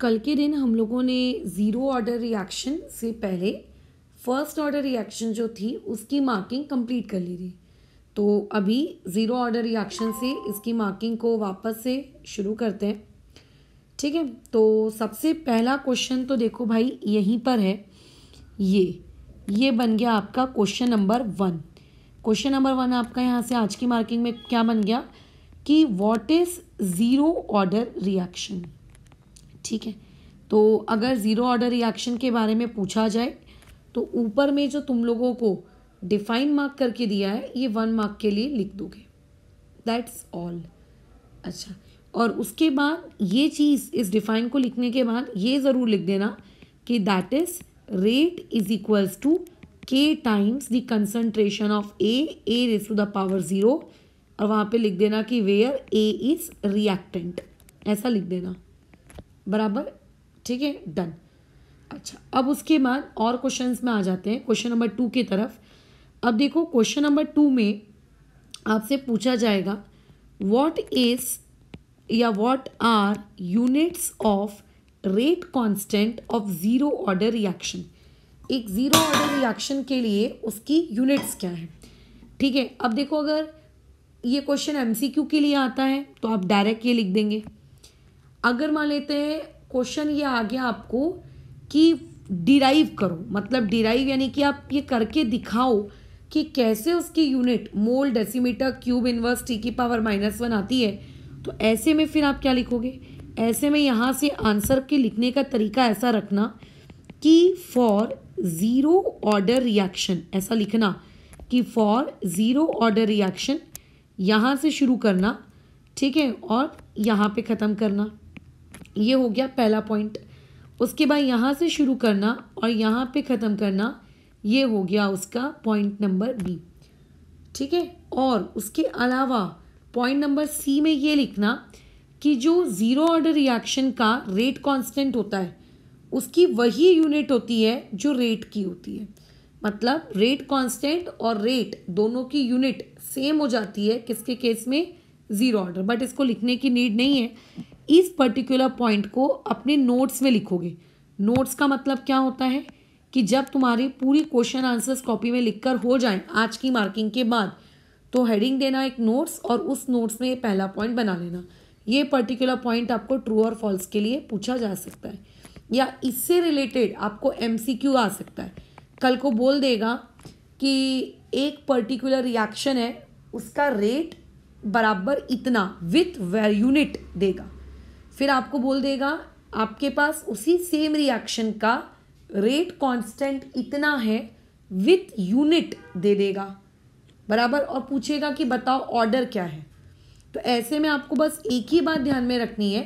कल के दिन हम लोगों ने ज़ीरो ऑर्डर रिएक्शन से पहले फर्स्ट ऑर्डर रिएक्शन जो थी उसकी मार्किंग कंप्लीट कर ली थी तो अभी ज़ीरो ऑर्डर रिएक्शन से इसकी मार्किंग को वापस से शुरू करते हैं ठीक है तो सबसे पहला क्वेश्चन तो देखो भाई यहीं पर है ये ये बन गया आपका question number one question number one आपका यहाँ से आज की मार्किंग में क्या बन गया कि what is zero order reaction ठीक है तो अगर ज़ीरो ऑर्डर रिएक्शन के बारे में पूछा जाए तो ऊपर में जो तुम लोगों को डिफाइन मार्क करके दिया है ये वन मार्क के लिए लिख दोगे दैट्स ऑल अच्छा और उसके बाद ये चीज़ इस डिफाइन को लिखने के बाद ये ज़रूर लिख देना कि that is rate is equals to k times the concentration of A A raise to the power zero और वहाँ पे लिख देना कि वेयर ए इज़ रिएक्टेंट ऐसा लिख देना बराबर ठीक है डन अच्छा अब उसके बाद और क्वेश्चन में आ जाते हैं क्वेश्चन नंबर टू की तरफ अब देखो क्वेश्चन नंबर टू में आपसे पूछा जाएगा वॉट इज या what are units of rate constant of zero order reaction एक ज़ीरो ऑर्डर रिएक्शन के लिए उसकी यूनिट्स क्या है ठीक है अब देखो अगर ये क्वेश्चन एमसीक्यू के लिए आता है तो आप डायरेक्ट ये लिख देंगे अगर मान लेते हैं क्वेश्चन ये आ गया आपको कि डिराइव करो मतलब डिराइव यानी कि आप ये करके दिखाओ कि कैसे उसकी unit mole decimetre cube inverse T की पावर माइनस वन आती है तो ऐसे में फिर आप क्या लिखोगे ऐसे में यहाँ से आंसर के लिखने का तरीका ऐसा रखना कि फॉर ज़ीरो ऑर्डर रिएक्शन ऐसा लिखना कि फॉर ज़ीरो ऑर्डर रिएक्शन यहाँ से शुरू करना ठीक है और यहाँ पे ख़त्म करना ये हो गया पहला पॉइंट उसके बाद यहाँ से शुरू करना और यहाँ पे ख़त्म करना ये हो गया उसका पॉइंट नंबर बी ठीक है और उसके अलावा पॉइंट नंबर सी में ये लिखना कि जो ज़ीरो ऑर्डर रिएक्शन का रेट कांस्टेंट होता है उसकी वही यूनिट होती है जो रेट की होती है मतलब रेट कांस्टेंट और रेट दोनों की यूनिट सेम हो जाती है किसके केस में ज़ीरो ऑर्डर बट इसको लिखने की नीड नहीं है इस पर्टिकुलर पॉइंट को अपने नोट्स में लिखोगे नोट्स का मतलब क्या होता है कि जब तुम्हारी पूरी क्वेश्चन आंसर्स कॉपी में लिखकर हो जाए आज की मार्किंग के बाद तो हेडिंग देना एक नोट्स और उस नोट्स में ये पहला पॉइंट बना लेना ये पर्टिकुलर पॉइंट आपको ट्रू और फॉल्स के लिए पूछा जा सकता है या इससे रिलेटेड आपको एम आ सकता है कल को बोल देगा कि एक पर्टिकुलर रिएक्शन है उसका रेट बराबर इतना विथ यूनिट देगा फिर आपको बोल देगा आपके पास उसी सेम रिएक्शन का रेट कांस्टेंट इतना है विथ यूनिट दे देगा बराबर और पूछेगा कि बताओ ऑर्डर क्या है तो ऐसे में आपको बस एक ही बात ध्यान में रखनी है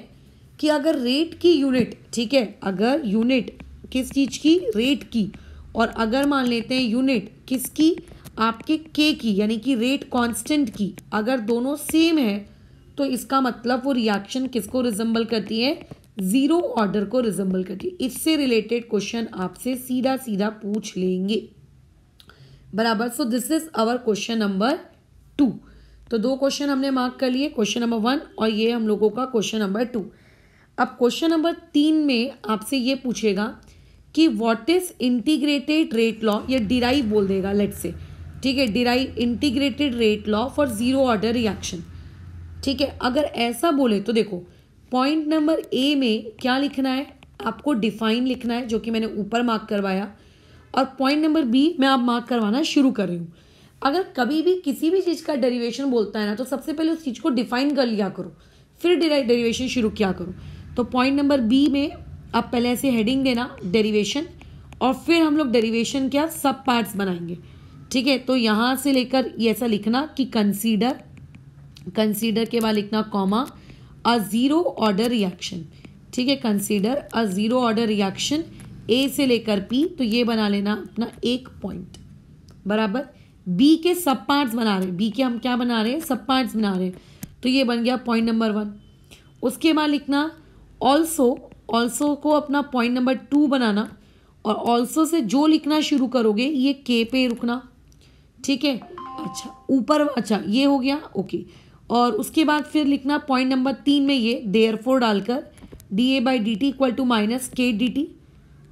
कि अगर रेट की यूनिट ठीक है अगर यूनिट किस चीज़ की रेट की और अगर मान लेते हैं यूनिट किसकी आपके के की यानी कि रेट कांस्टेंट की अगर दोनों सेम है तो इसका मतलब वो रिएक्शन किसको रिजम्बल करती है ज़ीरो ऑर्डर को रिजम्बल करती है इससे रिलेटेड क्वेश्चन आपसे सीधा सीधा पूछ लेंगे बराबर so this is our question number two तो दो क्वेश्चन हमने मार्क कर लिए क्वेश्चन नंबर वन और ये हम लोगों का क्वेश्चन नंबर टू अब क्वेश्चन नंबर तीन में आपसे ये पूछेगा कि what is integrated rate law या डिराइव बोल देगा लेट से ठीक है derive integrated rate law for zero order reaction ठीक है अगर ऐसा बोले तो देखो पॉइंट नंबर ए में क्या लिखना है आपको डिफाइन लिखना है जो कि मैंने ऊपर मार्क करवाया और पॉइंट नंबर बी मैं आप मार्क करवाना शुरू कर रही हूँ अगर कभी भी किसी भी चीज़ का डेरिवेशन बोलता है ना तो सबसे पहले उस चीज़ को डिफाइन कर लिया करो फिर डेरिवेशन शुरू किया करो तो पॉइंट नंबर बी में आप पहले ऐसे हेडिंग देना डेरिवेशन और फिर हम लोग डेरिवेशन क्या सब पार्ट्स बनाएंगे ठीक है तो यहाँ से लेकर ये ऐसा लिखना कि कंसीडर कंसीडर के बाद लिखना comma a zero order reaction ठीक है consider a zero order reaction A से लेकर पी तो ये बना लेना अपना एक पॉइंट बराबर बी के सब पार्ट्स बना रहे हैं बी के हम क्या बना रहे हैं सब पार्ट्स बना रहे हैं तो ये बन गया पॉइंट नंबर वन उसके बाद लिखना ऑल्सो ऑल्सो को अपना पॉइंट नंबर टू बनाना और ऑल्सो से जो लिखना शुरू करोगे ये के पे रुकना ठीक है अच्छा ऊपर अच्छा ये हो गया ओके और उसके बाद फिर लिखना पॉइंट नंबर तीन में ये देयर फोर डालकर D A by D T equal to minus K D T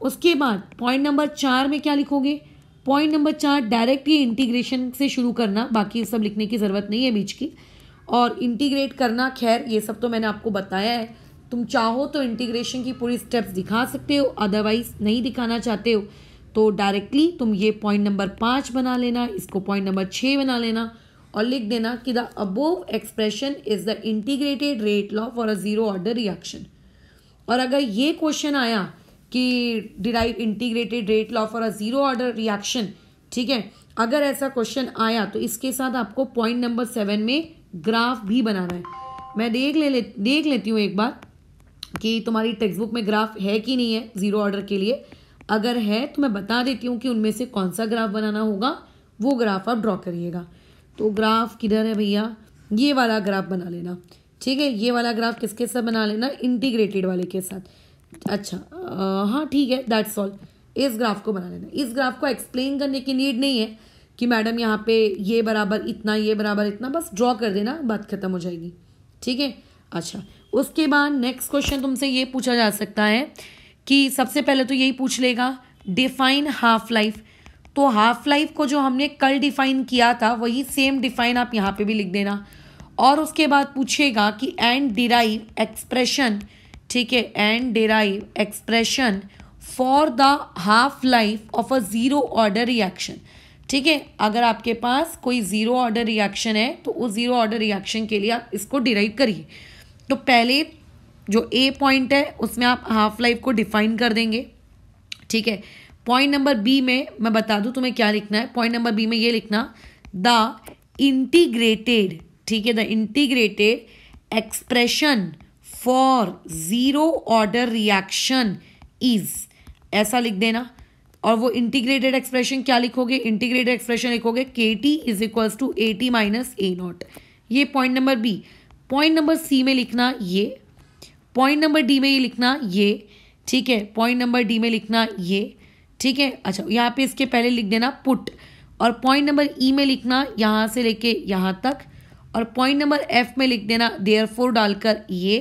उसके बाद पॉइंट नंबर चार में क्या लिखोगे पॉइंट नंबर चार डायरेक्ट ये इंटीग्रेशन से शुरू करना बाकी ये सब लिखने की ज़रूरत नहीं है बीच की और इंटीग्रेट करना खैर ये सब तो मैंने आपको बताया है तुम चाहो तो इंटीग्रेशन की पूरी स्टेप्स दिखा सकते हो अदरवाइज नहीं दिखाना चाहते हो तो डायरेक्टली तुम ये पॉइंट नंबर पाँच बना लेना इसको पॉइंट नंबर छः बना लेना और लिख देना कि the above expression is the integrated rate law for a zero order reaction और अगर ये क्वेश्चन आया कि derive integrated rate law for a zero order reaction ठीक है अगर ऐसा क्वेश्चन आया तो इसके साथ आपको पॉइंट नंबर सेवन में ग्राफ भी बनाना है मैं देख ले, ले देख लेती हूँ एक बार कि तुम्हारी टेक्स्ट बुक में ग्राफ है कि नहीं है ज़ीरो ऑर्डर के लिए अगर है तो मैं बता देती हूँ कि उनमें से कौन सा ग्राफ बनाना होगा वो ग्राफ आप ड्रॉ करिएगा तो ग्राफ किधर है भैया ये वाला ग्राफ बना लेना ठीक है ये वाला ग्राफ किसके साथ बना लेना इंटीग्रेटेड वाले के साथ अच्छा आ, हाँ ठीक है दैट्स ऑल इस ग्राफ को बना लेना इस ग्राफ को एक्सप्लेन करने की नीड नहीं है कि मैडम यहाँ पे ये बराबर इतना ये बराबर इतना बस ड्रॉ कर देना बात खत्म हो जाएगी ठीक है अच्छा उसके बाद नेक्स्ट क्वेश्चन तुमसे ये पूछा जा सकता है कि सबसे पहले तो यही पूछ लेगा डिफाइन हाफ लाइफ तो हाफ लाइफ को जो हमने कल डिफाइन किया था वही सेम डिफाइन आप यहाँ पे भी लिख देना और उसके बाद पूछेगा कि एंड डिराइव एक्सप्रेशन ठीक है and derive expression for the half life of a zero order reaction ठीक है अगर आपके पास कोई ज़ीरो ऑर्डर रिएक्शन है तो उस ज़ीरो ऑर्डर रिएक्शन के लिए आप इसको डिराइव करिए तो पहले जो ए पॉइंट है उसमें आप हाफ लाइफ को डिफाइन कर देंगे ठीक है पॉइंट नंबर बी में मैं बता दूं तुम्हें क्या लिखना है पॉइंट नंबर बी में ये लिखना द इंटीग्रेटेड ठीक है the integrated expression for zero order reaction is ऐसा लिख देना और वो इंटीग्रेटेड एक्सप्रेशन क्या लिखोगे इंटीग्रेटेड एक्सप्रेशन लिखोगे K T is equals to A T minus A naught ये point number B point number C में लिखना ये पॉइंट नंबर डी में ये लिखना ये ठीक है पॉइंट नंबर डी में लिखना ये ठीक है अच्छा यहाँ पे इसके पहले लिख देना पुट और पॉइंट नंबर ई में लिखना यहाँ से लेके यहाँ तक और पॉइंट नंबर एफ में लिख देना देयर फोर डालकर ये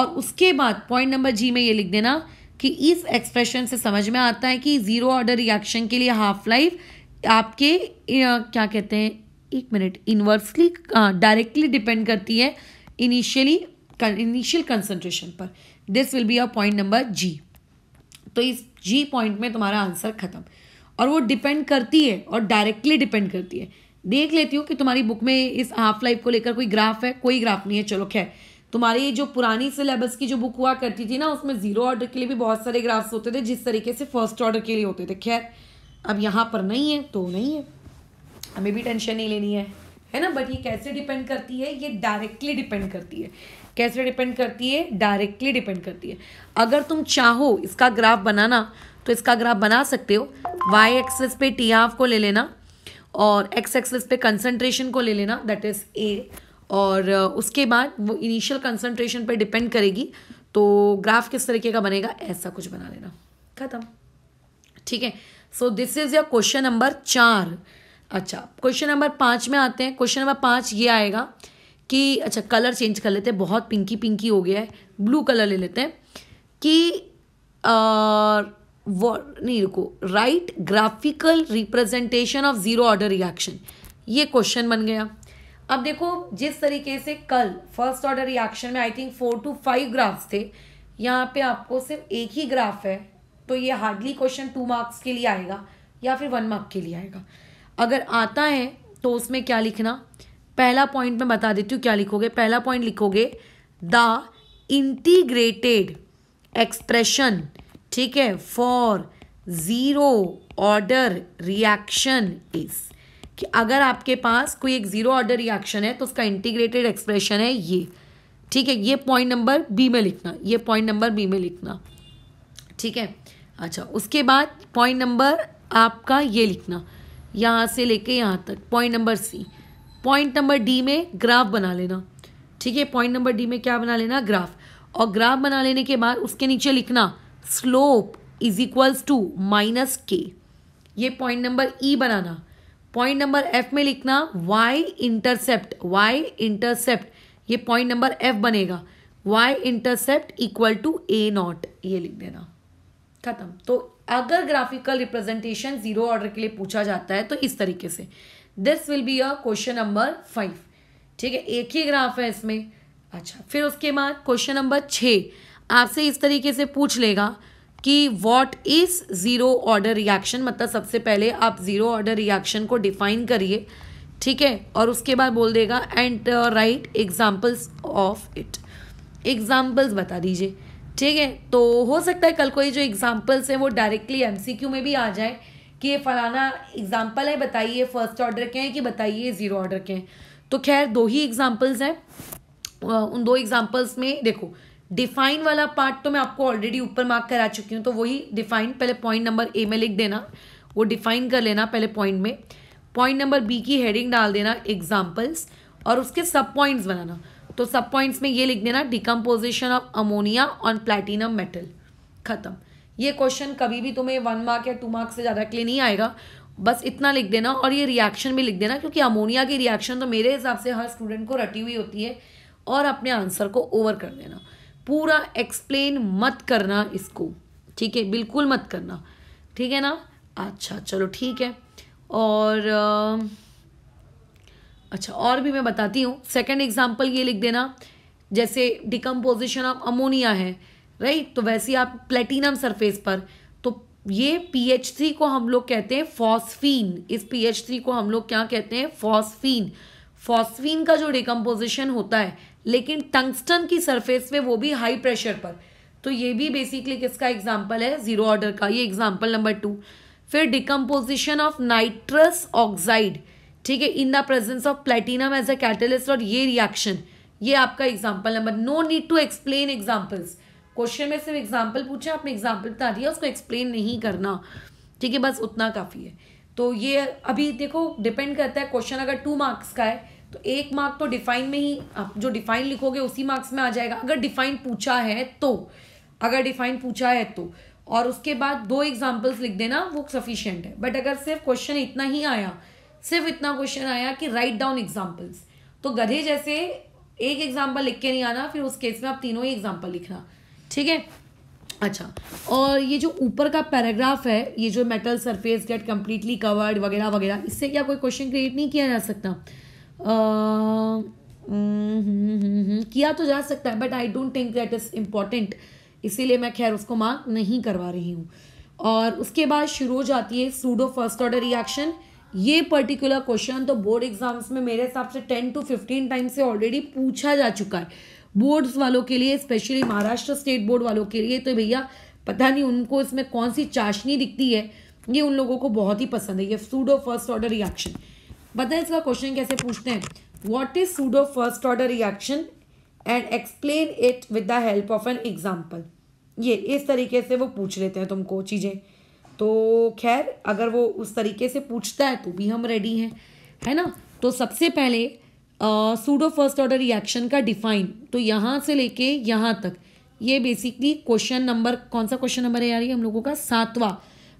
और उसके बाद पॉइंट नंबर जी में ये लिख देना कि इस एक्सप्रेशन से समझ में आता है कि ज़ीरो ऑर्डर रिएक्शन के लिए हाफ लाइफ आपके क्या कहते हैं एक मिनट इन्वर्सली डायरेक्टली डिपेंड करती है इनिशियली इनिशियल कंसनट्रेशन पर this will be a point number G तो इस जी पॉइंट में तुम्हारा आंसर खत्म और वो डिपेंड करती है और डायरेक्टली डिपेंड करती है देख लेती हूँ कि तुम्हारी बुक में इस हाफ लाइफ को लेकर कोई ग्राफ है कोई ग्राफ नहीं है चलो खैर तुम्हारी जो पुरानी सिलेबस की जो बुक हुआ करती थी ना उसमें ज़ीरो ऑर्डर के लिए भी बहुत सारे ग्राफ्स होते थे जिस तरीके से फर्स्ट ऑर्डर के लिए होते थे खैर अब यहाँ पर नहीं है तो नहीं है हमें भी टेंशन नहीं लेनी है है ना बट ये कैसे डिपेंड करती है ये डायरेक्टली डिपेंड करती है कैसे डिपेंड करती है डायरेक्टली डिपेंड करती है अगर तुम चाहो इसका ग्राफ बनाना तो इसका ग्राफ बना सकते हो वाई एक्सेस पे टी आफ को ले लेना और एक्स एक्सेस पे कंसनट्रेशन को ले लेना दैट इज ए और उसके बाद वो इनिशियल कंसनट्रेशन पर डिपेंड करेगी तो ग्राफ किस तरीके का बनेगा ऐसा कुछ बना लेना खत्म ठीक है so this is your question number चार अच्छा क्वेश्चन नंबर पाँच में आते हैं क्वेश्चन नंबर पाँच ये आएगा कि अच्छा कलर चेंज कर लेते हैं बहुत पिंकी पिंकी हो गया है ब्लू कलर ले लेते हैं कि वो नहीं रुको right graphical representation of zero order reaction ये क्वेश्चन बन गया अब देखो जिस तरीके से कल फर्स्ट ऑर्डर रिएक्शन में I think four to five graphs थे यहाँ पे आपको सिर्फ एक ही ग्राफ है तो ये हार्डली क्वेश्चन टू मार्क्स के लिए आएगा या फिर वन मार्क के लिए आएगा अगर आता है तो उसमें क्या लिखना पहला पॉइंट मैं बता देती हूँ क्या लिखोगे पहला पॉइंट लिखोगे द इंटीग्रेटेड एक्सप्रेशन ठीक है for zero order reaction is कि अगर आपके पास कोई एक ज़ीरो ऑर्डर रिएक्शन है तो उसका इंटीग्रेटेड एक्सप्रेशन है ये ठीक है ये पॉइंट नंबर बी में लिखना ये पॉइंट नंबर बी में लिखना ठीक है अच्छा उसके बाद पॉइंट नंबर आपका ये लिखना यहाँ से लेके यहाँ तक point number C point number D में ग्राफ बना लेना ठीक है पॉइंट नंबर डी में क्या बना लेना ग्राफ और ग्राफ बना लेने के बाद उसके नीचे लिखना slope is equals to minus K ये पॉइंट नंबर ई बनाना पॉइंट नंबर एफ में लिखना वाई इंटरसेप्ट वाई इंटरसेप्ट ये पॉइंट नंबर एफ बनेगा Y intercept equal to A naught ये लिख देना खत्म तो अगर ग्राफिकल रिप्रेजेंटेशन जीरो ऑर्डर के लिए पूछा जाता है तो इस तरीके से this will be your question number five ठीक है एक ही ग्राफ है इसमें अच्छा फिर उसके बाद क्वेश्चन नंबर छः आपसे इस तरीके से पूछ लेगा कि what is zero order reaction मतलब सबसे पहले आप ज़ीरो ऑर्डर रिएक्शन को डिफाइन करिए ठीक है और उसके बाद बोल देगा and write examples of it examples बता दीजिए ठीक है तो हो सकता है कल कोई जो एग्जाम्पल्स हैं वो डायरेक्टली एमसीक्यू में भी आ जाए कि ये फ़लाना एग्ज़ाम्पल है बताइए फ़र्स्ट ऑर्डर के हैं कि बताइए ज़ीरो ऑर्डर के हैं तो खैर दो ही एग्ज़ाम्पल्स हैं उन दो एग्ज़ाम्पल्स में देखो डिफाइन वाला पार्ट तो मैं आपको ऑलरेडी ऊपर मार्क करा चुकी हूँ तो वही डिफाइन पहले पॉइंट नंबर ए में लिख देना वो डिफाइन कर लेना पहले पॉइंट में पॉइंट नंबर बी की हेडिंग डाल देना एग्जाम्पल्स और उसके सब पॉइंट्स बनाना तो सब पॉइंट्स में ये लिख देना decomposition of ammonia on platinum metal ख़त्म ये क्वेश्चन कभी भी तुम्हें वन मार्क या टू मार्क से ज़्यादा के लिए नहीं आएगा बस इतना लिख देना और ये रिएक्शन भी लिख देना क्योंकि अमोनिया की रिएक्शन तो मेरे हिसाब से हर स्टूडेंट को रटी हुई होती है और अपने आंसर को ओवर कर देना पूरा एक्सप्लेन मत करना इसको ठीक है बिल्कुल मत करना ठीक है ना अच्छा चलो ठीक है और अच्छा और भी मैं बताती हूँ सेकेंड एग्जाम्पल ये लिख देना जैसे डिकम्पोजिशन ऑफ अमोनिया है राइट तो वैसे आप प्लेटिनम सरफेस पर तो ये पी एच थ्री को हम लोग कहते हैं फॉस्फीन इस पी एच थ्री को हम लोग क्या कहते हैं फॉस्फीन फॉस्फीन का जो डिकम्पोजिशन होता है लेकिन टंगस्टन की सरफेस पे वो भी हाई प्रेशर पर तो ये भी बेसिकली किसका एग्जाम्पल है जीरो ऑर्डर का ये एग्जाम्पल नंबर टू फिर डिकम्पोजिशन ऑफ नाइट्रस ऑक्साइड ठीक है in the presence of platinum as a catalyst और ये रिएक्शन ये आपका example number no need to explain examples question में सिर्फ एग्जाम्पल पूछा आपने एग्जाम्पल बता दिया उसको एक्सप्लेन नहीं करना ठीक है बस उतना काफ़ी है तो ये अभी देखो डिपेंड करता है क्वेश्चन अगर टू मार्क्स का है तो एक मार्क तो डिफाइन में ही आप जो डिफाइन लिखोगे उसी मार्क्स में आ जाएगा अगर डिफाइन पूछा है तो अगर डिफाइन पूछा है तो और उसके बाद दो एग्जाम्पल्स लिख देना वो सफिशियंट है बट अगर सिर्फ क्वेश्चन इतना ही आया सिर्फ इतना क्वेश्चन आया कि राइट डाउन एग्जाम्पल्स तो गधे जैसे एक एग्जाम्पल लिख के नहीं आना फिर उस केस में आप तीनों ही एग्जाम्पल लिखना ठीक है अच्छा और ये जो ऊपर का पैराग्राफ है ये जो metal surface get completely covered वगैरह वगैरह इससे क्या कोई क्वेश्चन क्रिएट नहीं किया जा सकता आ, हम्म, हम्म, हम्म, किया तो जा सकता है but I don't think that is important इसीलिए मैं खैर उसको मार्क नहीं करवा रही हूँ और उसके बाद शुरू हो जाती है सूडो फर्स्ट ऑर्डर रिएक्शन ये पर्टिकुलर क्वेश्चन तो बोर्ड एग्जाम्स में मेरे हिसाब से टेन टू फिफ्टीन टाइम्स से ऑलरेडी पूछा जा चुका है बोर्ड्स वालों के लिए स्पेशली महाराष्ट्र स्टेट बोर्ड वालों के लिए तो भैया पता नहीं उनको इसमें कौन सी चाशनी दिखती है ये उन लोगों को बहुत ही पसंद है ये सूडो फर्स्ट ऑर्डर रिएक्शन पता है इसका क्वेश्चन कैसे पूछते हैं what is pseudo first order reaction and explain it with the help of an example ये इस तरीके से वो पूछ लेते हैं तुमको चीज़ें तो खैर अगर वो उस तरीके से पूछता है तो भी हम रेडी हैं है ना तो सबसे पहले सूडो फर्स्ट ऑर्डर रिएक्शन का डिफाइन तो यहाँ से लेके यहाँ तक ये बेसिकली क्वेश्चन नंबर कौन सा क्वेश्चन नंबर है यार ये हम लोगों का सातवा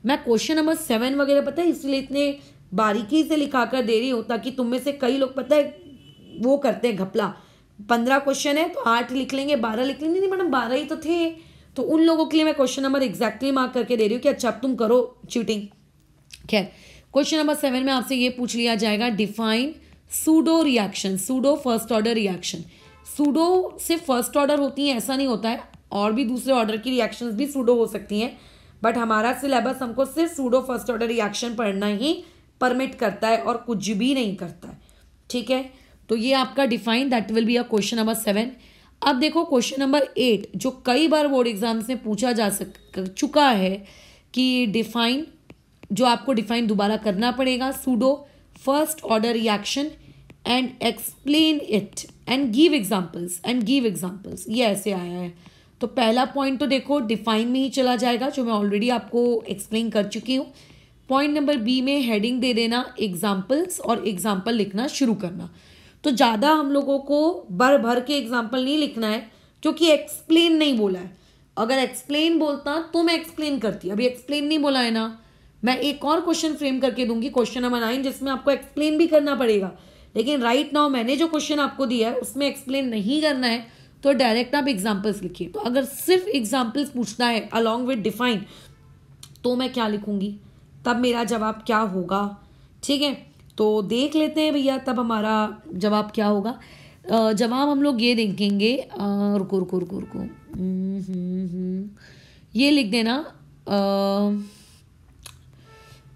मैं क्वेश्चन नंबर सेवन वगैरह पता है इसलिए इतने बारीकी से लिखा कर दे रही हूँ ताकि तुम में से कई लोग पता है वो करते हैं घपला पंद्रह क्वेश्चन है तो आठ लिख लेंगे बारह लिख लेंगे नहीं मैडम बारह ही तो थे तो उन लोगों के लिए मैं क्वेश्चन नंबर एग्जैक्टली मार्क करके दे रही हूँ कि अच्छा अब तुम करो चीटिंग खैर क्वेश्चन नंबर सेवन में आपसे ये पूछ लिया जाएगा define pseudo reaction pseudo first order reaction pseudo से फर्स्ट ऑर्डर होती है ऐसा नहीं होता है और भी दूसरे ऑर्डर की रिएक्शंस भी सूडो हो सकती हैं बट हमारा सिलेबस हमको सिर्फ सूडो फर्स्ट ऑर्डर रिएक्शन पढ़ना ही परमिट करता है और कुछ भी नहीं करता है ठीक है तो ये आपका define that will be a question number seven अब देखो क्वेश्चन नंबर एट जो कई बार बोर्ड एग्जाम्स में पूछा जा सक चुका है कि डिफाइन जो आपको डिफाइन दोबारा करना पड़ेगा pseudo first order reaction and explain it and give examples and give examples ये ऐसे आया है तो पहला पॉइंट तो देखो डिफाइन में ही चला जाएगा जो मैं ऑलरेडी आपको एक्सप्लेन कर चुकी हूँ पॉइंट नंबर बी में हेडिंग दे देना एग्जाम्पल्स और एग्जाम्पल लिखना शुरू करना तो ज़्यादा हम लोगों को भर भर के एग्जाम्पल नहीं लिखना है क्योंकि एक्सप्लेन नहीं बोला है अगर एक्सप्लेन बोलता तो मैं एक्सप्लेन करती अभी एक्सप्लेन नहीं बोला है ना मैं एक और क्वेश्चन फ्रेम करके दूंगी क्वेश्चन नंबर नाइन जिसमें आपको एक्सप्लेन भी करना पड़ेगा लेकिन राइट right नाउ मैंने जो क्वेश्चन आपको दिया है उसमें एक्सप्लेन नहीं करना है तो डायरेक्ट आप एग्जाम्पल्स लिखिए तो अगर सिर्फ एग्जाम्पल्स पूछना है अलॉन्ग विद डिफाइन तो मैं क्या लिखूंगी तब मेरा जवाब क्या होगा ठीक है तो देख लेते हैं भैया तब हमारा जवाब क्या होगा जवाब हम लोग ये देखेंगे रुको रुको रुको रुको हम्म, हम्म, हम्म। ये लिख देना आ,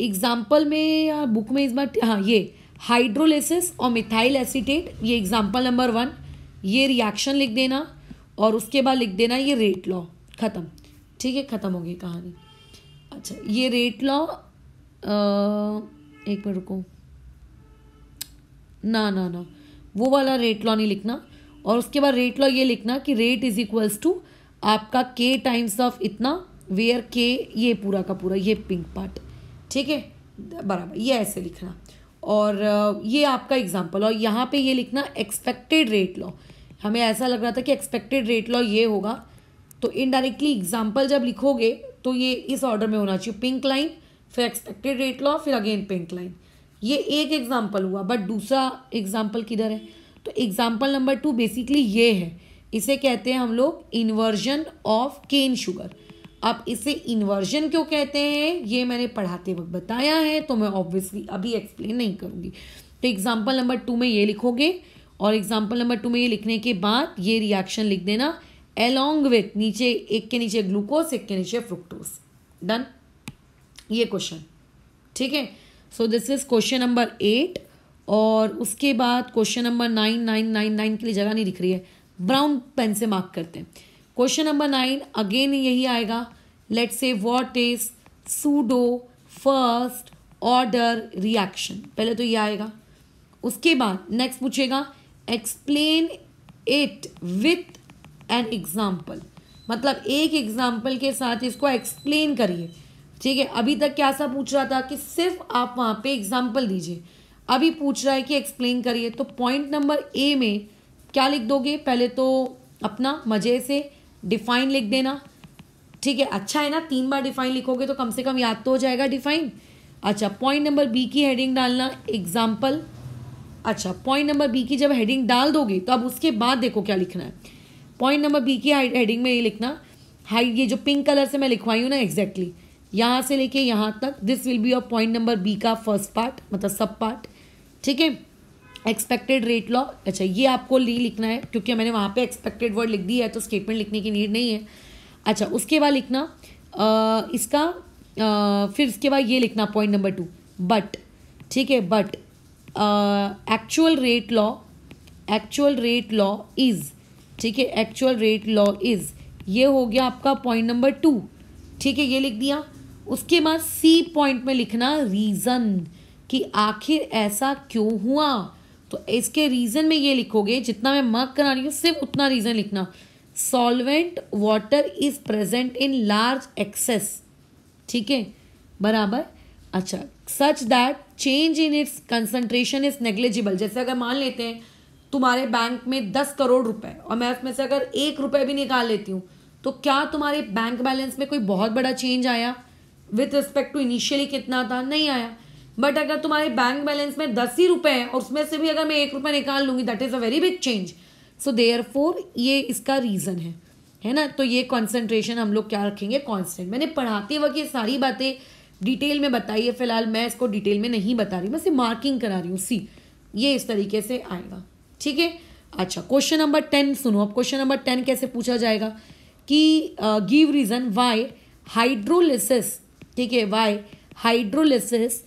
एग्जाम्पल में या बुक में इस बार हाँ ये हाइड्रोलेसिस और मिथाइल एसिटेट ये एग्जाम्पल नंबर वन ये रिएक्शन लिख देना और उसके बाद लिख देना ये रेट लॉ ख़त्म ठीक है ख़त्म हो गई कहानी अच्छा ये रेट लॉ एक मिनट रुको ना ना ना वो वाला रेट लॉ नहीं लिखना और उसके बाद रेट लॉ ये लिखना कि रेट इज इक्वल्स टू आपका के टाइम्स ऑफ इतना वेयर के ये पूरा का पूरा ये पिंक पार्ट ठीक है बराबर ये ऐसे लिखना और ये आपका एग्जाम्पल और यहाँ पे ये लिखना एक्सपेक्टेड रेट लॉ हमें ऐसा लग रहा था कि एक्सपेक्टेड रेट लॉ ये होगा तो इनडायरेक्टली एग्जाम्पल जब लिखोगे तो ये इस ऑर्डर में होना चाहिए पिंक लाइन फिर एक्सपेक्टेड रेट लॉ फिर अगेन पिंक लाइन ये एक एग्जाम्पल हुआ बट दूसरा एग्जाम्पल किधर है तो एग्जाम्पल नंबर टू बेसिकली ये है इसे कहते हैं हम लोग इन्वर्जन ऑफ केन शुगर अब इसे इन्वर्जन क्यों कहते हैं ये मैंने पढ़ाते वक्त बताया है तो मैं ऑब्वियसली अभी एक्सप्लेन नहीं करूँगी तो एग्जाम्पल नंबर टू में ये लिखोगे और एग्जाम्पल नंबर टू में ये लिखने के बाद ये रिएक्शन लिख देना एलोंग विथ नीचे एक के नीचे ग्लूकोज एक के नीचे फ्रुक्टोज डन ये क्वेश्चन ठीक है so this is question number eight और उसके बाद question number nine nine nine nine के लिए जगह नहीं दिख रही है ब्राउन पेन से मार्क करते हैं क्वेश्चन नंबर नाइन अगेन यही आएगा let's say what is pseudo first order reaction पहले तो ये आएगा उसके बाद नेक्स्ट पूछेगा explain it with an example मतलब एक एग्जाम्पल के साथ इसको एक्सप्लेन करिए ठीक है अभी तक क्या सा पूछ रहा था कि सिर्फ आप वहाँ पे एग्जाम्पल दीजिए अभी पूछ रहा है कि एक्सप्लेन करिए तो पॉइंट नंबर ए में क्या लिख दोगे पहले तो अपना मज़े से डिफाइन लिख देना ठीक है अच्छा है ना तीन बार डिफाइन लिखोगे तो कम से कम याद तो हो जाएगा डिफाइन अच्छा पॉइंट नंबर बी की हेडिंग डालना एग्जाम्पल अच्छा पॉइंट नंबर बी की जब हेडिंग डाल दोगे तो अब उसके बाद देखो क्या लिखना है पॉइंट नंबर बी की हेडिंग में ये लिखना हाई ये जो पिंक कलर से मैं लिखवाई हूँ ना एग्जैक्टली exactly, यहाँ से लेके यहाँ तक this will be your point number B का फर्स्ट पार्ट मतलब सब पार्ट ठीक है एक्सपेक्टेड रेट लॉ अच्छा ये आपको ली लिखना है क्योंकि मैंने वहाँ पे एक्सपेक्टेड वर्ड लिख दी है तो स्टेटमेंट लिखने की नीड नहीं है अच्छा उसके बाद लिखना आ, इसका आ, फिर इसके बाद ये लिखना पॉइंट नंबर टू बट ठीक है but actual rate law actual rate law is ठीक है एक्चुअल रेट लॉ इज़ ये हो गया आपका पॉइंट नंबर टू ठीक है ये लिख दिया उसके बाद सी पॉइंट में लिखना रीज़न कि आखिर ऐसा क्यों हुआ तो इसके रीज़न में ये लिखोगे जितना मैं मार्क करा रही हूँ सिर्फ उतना रीज़न लिखना solvent water is present in large excess ठीक है बराबर अच्छा such that change in its concentration is negligible जैसे अगर मान लेते हैं तुम्हारे बैंक में दस करोड़ रुपए और मैं उसमें से अगर एक रुपए भी निकाल लेती हूँ तो क्या तुम्हारे बैंक बैलेंस में कोई बहुत बड़ा चेंज आया विथ रिस्पेक्ट टू इनिशियली कितना था नहीं आया बट अगर तुम्हारे बैंक बैलेंस में दस ही रुपए हैं और उसमें से भी अगर मैं एक रुपये निकाल लूंगी that is a very big change so therefore ये इसका रीज़न है है ना तो ये कॉन्सेंट्रेशन हम लोग क्या रखेंगे कॉन्सेंट मैंने पढ़ाते वक्त ये सारी बातें डिटेल में बताई है फिलहाल मैं इसको डिटेल में नहीं बता रही मैं सिर्फ मार्किंग करा रही हूँ सी ये इस तरीके से आएगा ठीक है अच्छा क्वेश्चन नंबर टेन सुनो अब क्वेश्चन नंबर टेन कैसे पूछा जाएगा कि गिव रीज़न वाई हाइड्रोलिसिस ठीक है वाई हाइड्रोलिसिस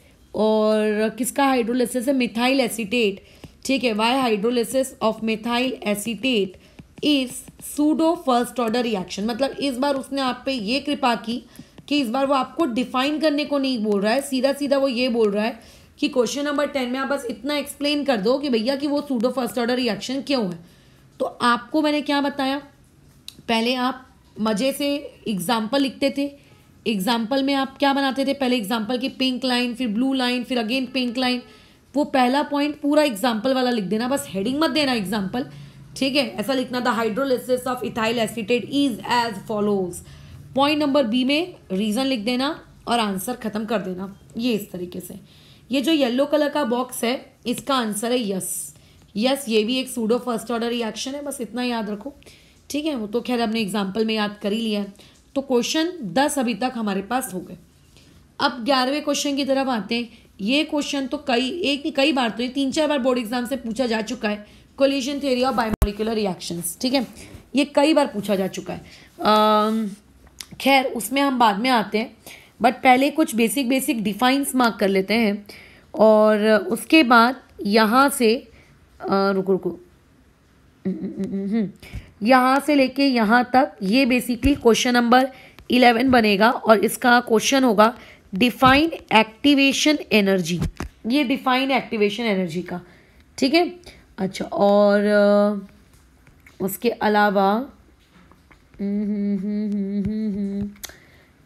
और किसका हाइड्रोलिसिस है मिथाइल एसीटेट ठीक है why hydrolysis of methyl acetate is pseudo first order reaction मतलब इस बार उसने आप पे ये कृपा की कि इस बार वो आपको डिफाइन करने को नहीं बोल रहा है सीधा सीधा वो ये बोल रहा है कि क्वेश्चन नंबर टेन में आप बस इतना एक्सप्लेन कर दो कि भैया कि वो सूडो फर्स्ट ऑर्डर रिएक्शन क्यों है तो आपको मैंने क्या बताया पहले आप मज़े से एग्जाम्पल लिखते थे एग्जाम्पल में आप क्या बनाते थे पहले एग्जाम्पल की पिंक लाइन फिर ब्लू लाइन फिर अगेन पिंक लाइन वो पहला पॉइंट पूरा एग्जाम्पल वाला लिख देना बस हेडिंग मत देना एग्जाम्पल ठीक है ऐसा लिखना the hydrolysis of ethyl acetate is as follows point number B में रीज़न लिख देना और आंसर ख़त्म कर देना ये इस तरीके से ये जो येलो कलर का बॉक्स है इसका आंसर है यस यस ये भी एक सूडो फर्स्ट ऑर्डर रिएक्शन है बस इतना याद रखो ठीक है वो तो खैर हमने एग्जाम्पल में याद कर ही लिया है तो क्वेश्चन दस अभी तक हमारे पास हो गए अब ग्यारहवें क्वेश्चन की तरफ आते हैं ये क्वेश्चन तो कई एक नहीं कई बार तो ये तीन चार बार बोर्ड एग्जाम से पूछा जा चुका है collision theory of bimolecular reactions ठीक है ये कई बार पूछा जा चुका है खैर उसमें हम बाद में आते हैं बट पहले कुछ बेसिक बेसिक डिफाइंस मार्क कर लेते हैं और उसके बाद यहाँ से रुको रुको हम्म, हम्म, हम्म, यहाँ से लेके यहाँ तक ये बेसिकली क्वेश्चन नंबर इलेवन बनेगा और इसका क्वेश्चन होगा डिफाइन एक्टिवेशन एनर्जी ये डिफाइन एक्टिवेशन एनर्जी का ठीक है अच्छा और उसके अलावा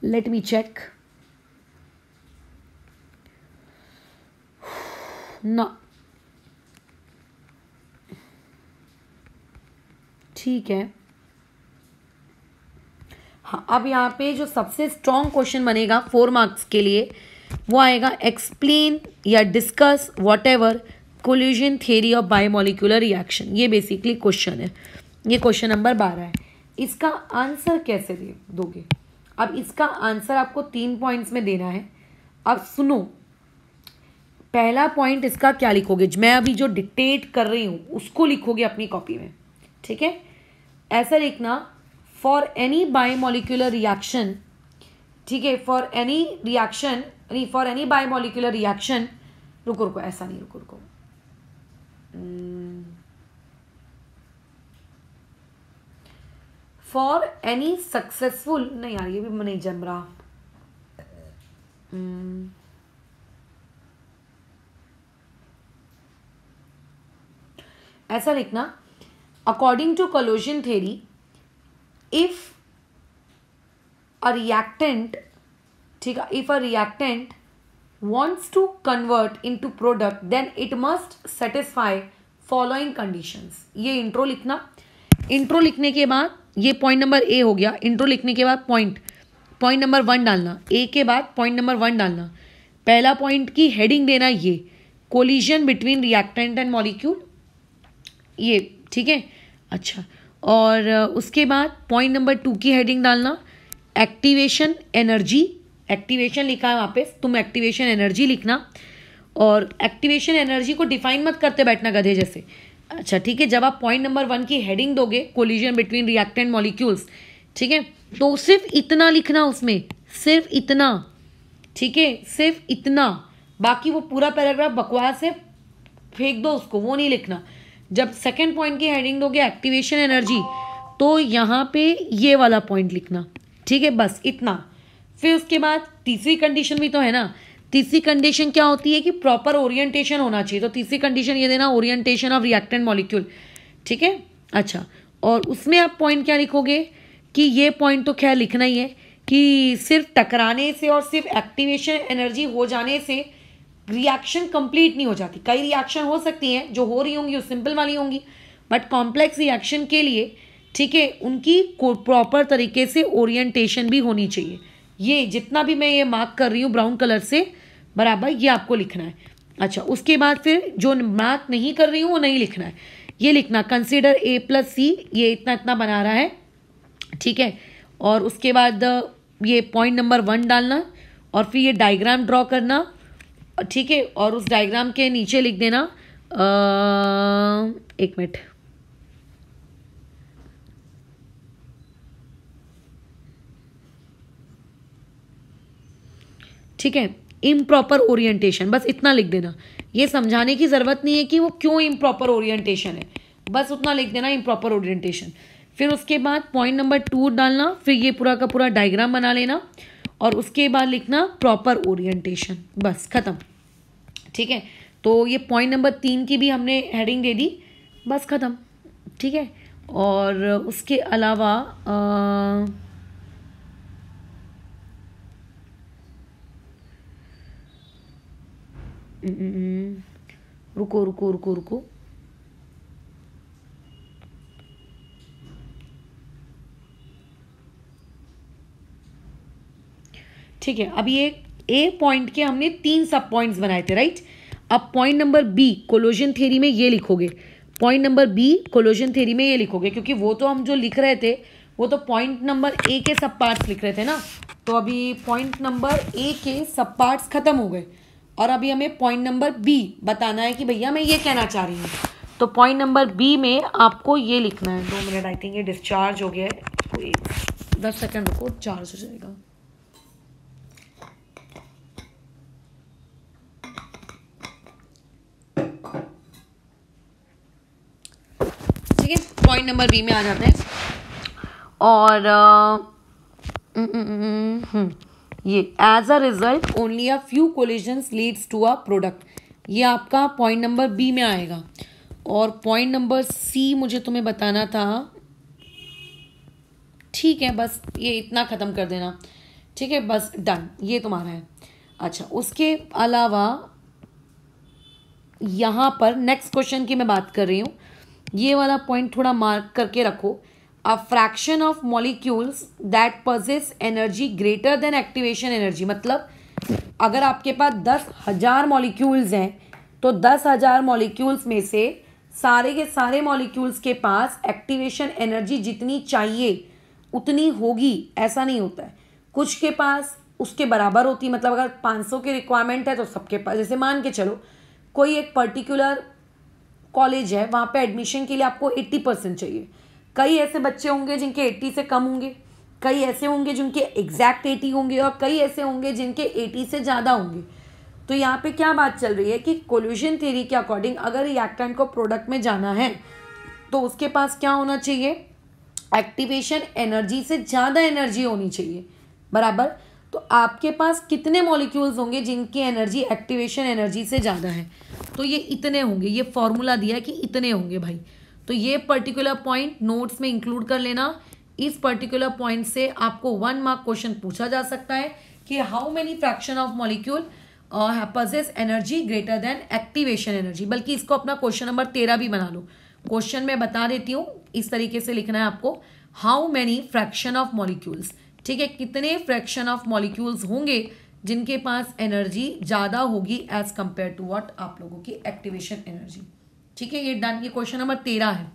लेट मी चेक ना ठीक है हाँ अब यहाँ पे जो सबसे स्ट्रॉन्ग क्वेश्चन बनेगा फोर मार्क्स के लिए वो आएगा एक्सप्लेन या discuss whatever collision theory of bimolecular reaction ये बेसिकली क्वेश्चन है ये क्वेश्चन नंबर बारह है इसका आंसर कैसे दे दोगे अब इसका आंसर आपको तीन पॉइंट्स में देना है अब सुनो पहला पॉइंट इसका क्या लिखोगे मैं अभी जो डिक्टेट कर रही हूँ उसको लिखोगे अपनी कॉपी में ठीक है ऐसा लिखना फॉर एनी बायोमोलिकुलर रिएक्शन ठीक है फॉर एनी रिएक्शन यानी फॉर एनी बायोमोलिकुलर रिएक्शन रुको रुको ऐसा नहीं रुको रुको फॉर एनी सक्सेसफुल नहीं यार ये भी नहीं जम रहा hmm. ऐसा लिखना according to collision theory if a theory, ठीक है if a reactant wants to convert in to product then it must satisfy following condition ये इंट्रो लिखना इंट्रो लिखने के बाद ये पॉइंट नंबर ए हो गया इंट्रो लिखने के बाद पॉइंट पॉइंट नंबर वन डालना ए के बाद पॉइंट नंबर वन डालना पहला पॉइंट की हेडिंग देना ये collision between reactant and molecule ये ठीक है अच्छा और उसके बाद पॉइंट नंबर टू की हेडिंग डालना एक्टिवेशन एनर्जी एक्टिवेशन लिखा है वहाँ पे तुम एक्टिवेशन एनर्जी लिखना और एक्टिवेशन एनर्जी को डिफाइन मत करते बैठना गधे जैसे अच्छा ठीक है जब आप पॉइंट नंबर वन की हेडिंग दोगे कोलिजन बिटवीन रिएक्टेंट मॉलिक्यूल्स ठीक है तो सिर्फ इतना लिखना उसमें सिर्फ इतना ठीक है सिर्फ इतना बाकी वो पूरा पैराग्राफ बकवास है फेंक दो उसको वो नहीं लिखना जब सेकेंड पॉइंट की हेडिंग दोगे एक्टिवेशन एनर्जी तो यहाँ पे ये वाला पॉइंट लिखना ठीक है बस इतना फिर उसके बाद तीसरी कंडीशन भी तो है ना तीसरी कंडीशन क्या होती है कि प्रॉपर ओरिएंटेशन होना चाहिए तो तीसरी कंडीशन ये देना ओरिएंटेशन ऑफ रिएक्टेंट मॉलिक्यूल ठीक है अच्छा और उसमें आप पॉइंट क्या लिखोगे कि ये पॉइंट तो खैर लिखना ही है कि सिर्फ टकराने से और सिर्फ एक्टिवेशन एनर्जी हो जाने से रिएक्शन कंप्लीट नहीं हो जाती कई रिएक्शन हो सकती हैं जो हो रही होंगी वो सिंपल वाली होंगी बट कॉम्प्लेक्स रिएक्शन के लिए ठीक है उनकी प्रॉपर तरीके से ओरिएंटेशन भी होनी चाहिए ये जितना भी मैं ये मार्क कर रही हूँ ब्राउन कलर से बराबर ये आपको लिखना है अच्छा उसके बाद फिर जो मार्क नहीं कर रही हूँ वो नहीं लिखना है ये लिखना कंसिडर ए प्लस सी ये इतना इतना बना रहा है ठीक है और उसके बाद ये पॉइंट नंबर वन डालना और फिर ये डायग्राम ड्रॉ करना ठीक है और उस डायग्राम के नीचे लिख देना आ, एक मिनट ठीक है इम्प्रॉपर ओरिएंटेशन बस इतना लिख देना ये समझाने की ज़रूरत नहीं है कि वो क्यों इम्प्रॉपर ओरिएंटेशन है बस उतना लिख देना इम्प्रॉपर ओरिएंटेशन फिर उसके बाद पॉइंट नंबर टू डालना फिर ये पूरा का पूरा डायग्राम बना लेना और उसके बाद लिखना प्रॉपर ओरिएंटेशन बस ख़त्म ठीक है तो ये पॉइंट नंबर तीन की भी हमने हेडिंग दे दी बस ख़त्म ठीक है और उसके अलावा आ, हम्म, हम्म, हम्म। रुको रुको रुको रुको ठीक है अब ये ए पॉइंट के हमने तीन सब पॉइंट्स बनाए थे राइट अब point number B collision theory में ये लिखोगे point number B collision theory में ये लिखोगे क्योंकि वो तो हम जो लिख रहे थे वो तो पॉइंट नंबर ए के सब पार्ट्स लिख रहे थे ना तो अभी पॉइंट नंबर ए के सब पार्ट्स खत्म हो गए और अभी हमें पॉइंट नंबर बी बताना है कि भैया मैं ये कहना चाह रही हूँ तो पॉइंट नंबर बी में आपको ये लिखना है दो मिनट आई थिंक ये डिस्चार्ज हो गया है कोई दस सेकेंड रुको चार्ज हो जाएगा पॉइंट नंबर बी में आ जाते हैं और हम्म, हम्म, हम्म, ये as a result only a few collisions leads to a product ये आपका पॉइंट नंबर बी में आएगा और पॉइंट नंबर सी मुझे तुम्हें बताना था ठीक है बस ये इतना ख़त्म कर देना ठीक है बस डन ये तुम्हारा है अच्छा उसके अलावा यहाँ पर नेक्स्ट क्वेश्चन की मैं बात कर रही हूँ ये वाला पॉइंट थोड़ा मार्क करके रखो a fraction of molecules that possess energy greater than activation energy मतलब अगर आपके पास दस हज़ार मॉलिक्यूल्स हैं तो दस हज़ार मॉलिक्यूल्स में से सारे के सारे मॉलिक्यूल्स के पास एक्टिवेशन एनर्जी जितनी चाहिए उतनी होगी ऐसा नहीं होता है कुछ के पास उसके बराबर होती मतलब अगर 500 की रिक्वायरमेंट है तो सबके पास जैसे मान के चलो कोई एक पर्टिकुलर कॉलेज है वहाँ पे एडमिशन के लिए आपको 80 परसेंट चाहिए कई ऐसे बच्चे होंगे जिनके 80 से कम होंगे कई ऐसे होंगे जिनके एग्जैक्ट 80 होंगे और कई ऐसे होंगे जिनके 80 से ज़्यादा होंगे तो यहाँ पे क्या बात चल रही है कि कोल्यूशन थ्योरी के अकॉर्डिंग अगर रिएक्टेंट को प्रोडक्ट में जाना है तो उसके पास क्या होना चाहिए एक्टिवेशन एनर्जी से ज़्यादा एनर्जी होनी चाहिए बराबर तो आपके पास कितने मॉलिक्यूल्स होंगे जिनकी एनर्जी एक्टिवेशन एनर्जी से ज़्यादा है तो ये इतने होंगे ये फॉर्मूला दिया है कि इतने होंगे भाई तो ये पर्टिकुलर पॉइंट नोट्स में इंक्लूड कर लेना इस पर्टिकुलर पॉइंट से आपको वन मार्क क्वेश्चन पूछा जा सकता है कि how many fraction of molecule possess energy greater than activation energy बल्कि इसको अपना क्वेश्चन नंबर तेरह भी बना लो क्वेश्चन मैं बता देती हूँ इस तरीके से लिखना है आपको how many fraction of molecules ठीक है कितने फ्रैक्शन ऑफ मॉलिक्यूल्स होंगे जिनके पास एनर्जी ज़्यादा होगी एज कंपेयर टू वॉट आप लोगों की एक्टिवेशन एनर्जी ठीक है ये डन ये क्वेश्चन नंबर तेरह है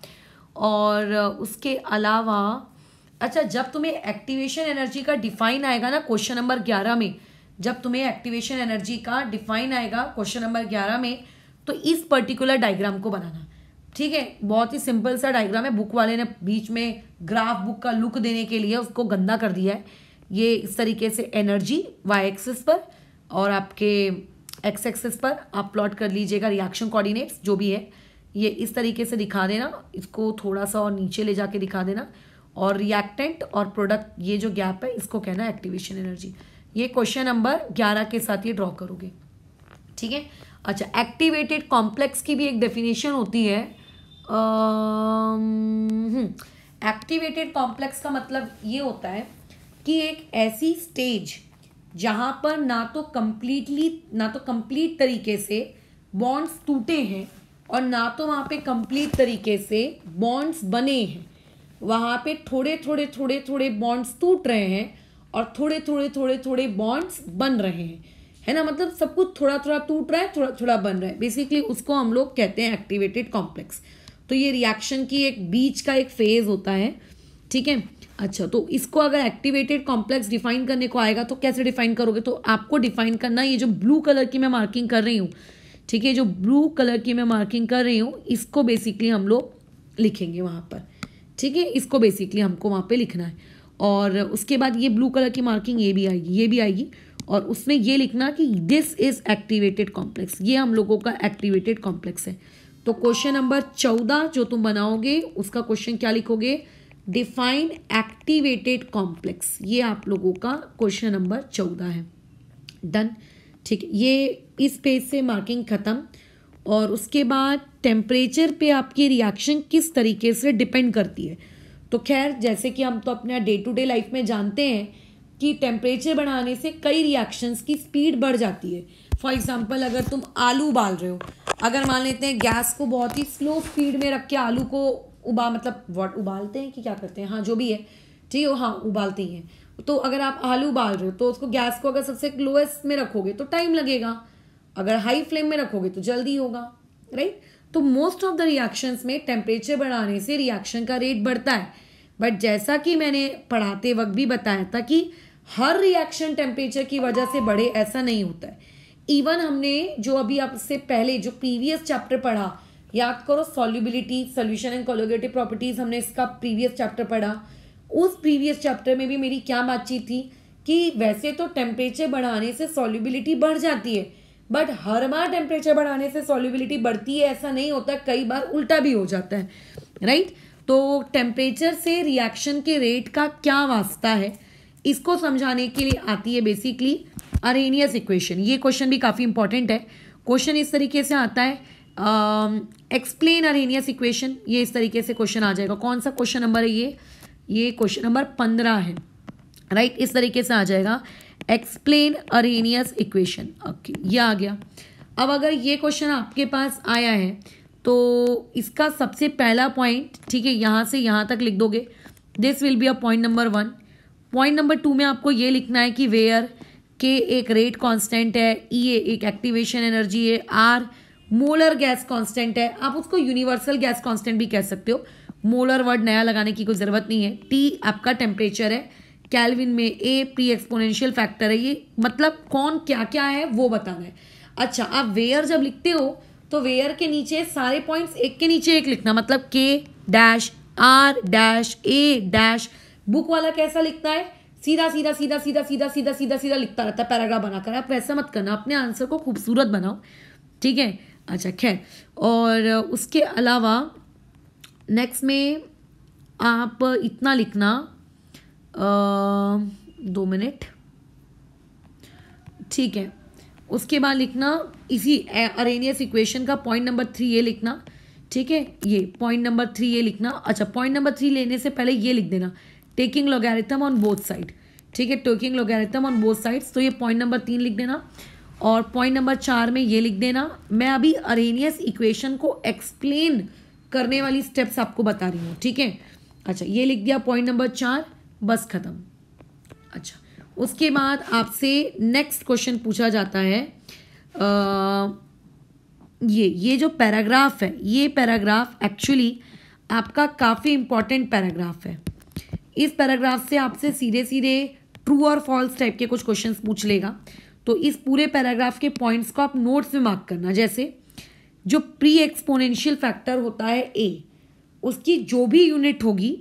और उसके अलावा अच्छा जब तुम्हें एक्टिवेशन एनर्जी का डिफाइन आएगा ना क्वेश्चन नंबर ग्यारह में जब तुम्हें एक्टिवेशन एनर्जी का डिफाइन आएगा क्वेश्चन नंबर ग्यारह में तो इस पर्टिकुलर डायग्राम को बनाना ठीक है बहुत ही सिंपल सा डायग्राम है बुक वाले ने बीच में ग्राफ बुक का लुक देने के लिए उसको गंदा कर दिया है ये इस तरीके से एनर्जी वाई एक्सिस पर और आपके एक्स एक्सिस पर आप प्लॉट कर लीजिएगा रिएक्शन कोऑर्डिनेट्स जो भी है ये इस तरीके से दिखा देना इसको थोड़ा सा और नीचे ले जाके दिखा देना और रिएक्टेंट और प्रोडक्ट ये जो गैप है इसको कहना एक्टिवेशन एनर्जी ये क्वेश्चन नंबर ग्यारह के साथ ये ड्रॉ करोगे ठीक है अच्छा एक्टिवेटेड कॉम्प्लेक्स की भी एक डेफिनेशन होती है एक्टिवेटेड कॉम्प्लेक्स हम्म, का मतलब ये होता है कि एक ऐसी स्टेज जहाँ पर ना तो कम्प्लीटली ना तो कम्प्लीट तरीके से बॉन्ड्स टूटे हैं और ना तो वहाँ पे कंप्लीट तरीके से बॉन्ड्स बने हैं वहाँ पे थोड़े थोड़े थोड़े थोड़े बॉन्ड्स टूट रहे हैं और थोड़े थोड़े थोड़े थोड़े बॉन्ड्स बन रहे हैं है ना मतलब सब कुछ थोड़ा थोड़ा टूट रहा है थोड़ा थोड़ा बन रहा है बेसिकली उसको हम लोग कहते हैं एक्टिवेटेड कॉम्प्लेक्स तो ये रिएक्शन की एक बीच का एक फेज होता है ठीक है अच्छा तो इसको अगर एक्टिवेटेड कॉम्प्लेक्स डिफाइन करने को आएगा तो कैसे डिफाइन करोगे तो आपको डिफाइन करना ये जो ब्लू कलर की मैं मार्किंग कर रही हूँ ठीक है जो ब्लू कलर की मैं मार्किंग कर रही हूँ इसको बेसिकली हम लोग लिखेंगे वहाँ पर ठीक है इसको बेसिकली हमको वहाँ पे लिखना है और उसके बाद ये ब्लू कलर की मार्किंग ये भी आएगी ये भी आएगी और उसमें ये लिखना कि दिस इज एक्टिवेटेड कॉम्प्लेक्स ये हम लोगों का एक्टिवेटेड कॉम्प्लेक्स है तो क्वेश्चन नंबर चौदह जो तुम बनाओगे उसका क्वेश्चन क्या लिखोगे डिफाइन एक्टिवेटेड कॉम्प्लेक्स ये आप लोगों का क्वेश्चन नंबर चौदह है डन ठीक है ये इस पेज से मार्किंग ख़त्म और उसके बाद टेम्परेचर पे आपकी रिएक्शन किस तरीके से डिपेंड करती है तो खैर जैसे कि हम तो अपना डे टू डे लाइफ में जानते हैं कि टेम्परेचर बढ़ाने से कई रिएक्शंस की स्पीड बढ़ जाती है फॉर एग्जांपल अगर तुम आलू उबाल रहे हो अगर मान लेते हैं गैस को बहुत ही स्लो स्पीड में रख के आलू को उबा मतलब वॉट उबालते हैं कि क्या करते हैं हाँ जो भी है ठीक है हाँ उबालती हैं तो अगर आप आलू उबाल रहे हो तो उसको गैस को अगर सबसे लोएस्ट में रखोगे तो टाइम लगेगा अगर हाई फ्लेम में रखोगे तो जल्दी होगा राइट तो मोस्ट ऑफ द रिएक्शंस में टेम्परेचर बढ़ाने से रिएक्शन का रेट बढ़ता है बट जैसा कि मैंने पढ़ाते वक्त भी बताया था कि हर रिएक्शन टेम्परेचर की वजह से बढ़े ऐसा नहीं होता है इवन हमने जो अभी आपसे पहले जो प्रीवियस चैप्टर पढ़ा याद करो solubility solution and colligative properties हमने इसका प्रीवियस चैप्टर पढ़ा उस प्रीवियस चैप्टर में भी मेरी क्या बातचीत थी कि वैसे तो टेम्परेचर बढ़ाने से सॉल्युबिलिटी बढ़ जाती है बट हर बार टेम्परेचर बढ़ाने से सॉल्युबिलिटी बढ़ती है ऐसा नहीं होता कई बार उल्टा भी हो जाता है राइट तो टेम्परेचर से रिएक्शन के रेट का क्या वास्ता है इसको समझाने के लिए आती है बेसिकली अरेनियस इक्वेशन ये क्वेश्चन भी काफ़ी इंपॉर्टेंट है क्वेश्चन इस तरीके से आता है एक्सप्लेन अरेनियस इक्वेशन ये इस तरीके से क्वेश्चन आ जाएगा कौन सा क्वेश्चन नंबर है ये ये क्वेश्चन नंबर पंद्रह है राइट right? इस तरीके से आ जाएगा एक्सप्लेन अरेनियस इक्वेशन ओके ये आ गया अब अगर ये क्वेश्चन आपके पास आया है तो इसका सबसे पहला पॉइंट ठीक है यहाँ से यहाँ तक लिख दोगे this will be a point number one point number two में आपको ये लिखना है कि वेयर के एक रेट कांस्टेंट है ई e ए एक एक्टिवेशन एनर्जी है आर मोलर गैस कांस्टेंट है आप उसको यूनिवर्सल गैस कांस्टेंट भी कह सकते हो मोलर वर्ड नया लगाने की कोई ज़रूरत नहीं है टी आपका टेम्परेचर है कैलविन में ए प्री एक्सपोनेंशियल फैक्टर है ये मतलब कौन क्या क्या है वो बताना है अच्छा आप वेयर जब लिखते हो तो वेयर के नीचे सारे पॉइंट्स एक के नीचे एक लिखना मतलब K dash R dash A dash book वाला कैसा लिखता है सीधा सीधा सीधा सीधा सीधा सीधा सीधा सीधा लिखता रहता है पैराग्राफ बनाकर आप वैसा मत करना अपने आंसर को खूबसूरत बनाओ ठीक है अच्छा खैर और उसके अलावा नेक्स्ट में आप इतना लिखना आ, दो मिनट ठीक है उसके बाद लिखना इसी अरेनियस इक्वेशन का पॉइंट नंबर थ्री ये लिखना ठीक है ये पॉइंट नंबर थ्री ये लिखना अच्छा पॉइंट नंबर थ्री लेने से पहले ये लिख देना taking logarithm on both side ठीक है taking logarithm on both sides तो ये पॉइंट नंबर तीन लिख देना और पॉइंट नंबर चार में ये लिख देना मैं अभी अरेनियस इक्वेशन को एक्सप्लेन करने वाली स्टेप्स आपको बता रही हूँ ठीक है अच्छा ये लिख दिया पॉइंट नंबर चार बस ख़त्म अच्छा उसके बाद आपसे नेक्स्ट क्वेश्चन पूछा जाता है आ, ये ये जो पैराग्राफ है ये पैराग्राफ एक्चुअली आपका काफ़ी इम्पॉर्टेंट पैराग्राफ है इस पैराग्राफ से आपसे सीधे सीधे ट्रू और फॉल्स टाइप के कुछ क्वेश्चंस पूछ लेगा तो इस पूरे पैराग्राफ के पॉइंट्स को आप नोट्स में मार्क करना जैसे जो प्री एक्सपोनेंशियल फैक्टर होता है ए उसकी जो भी यूनिट होगी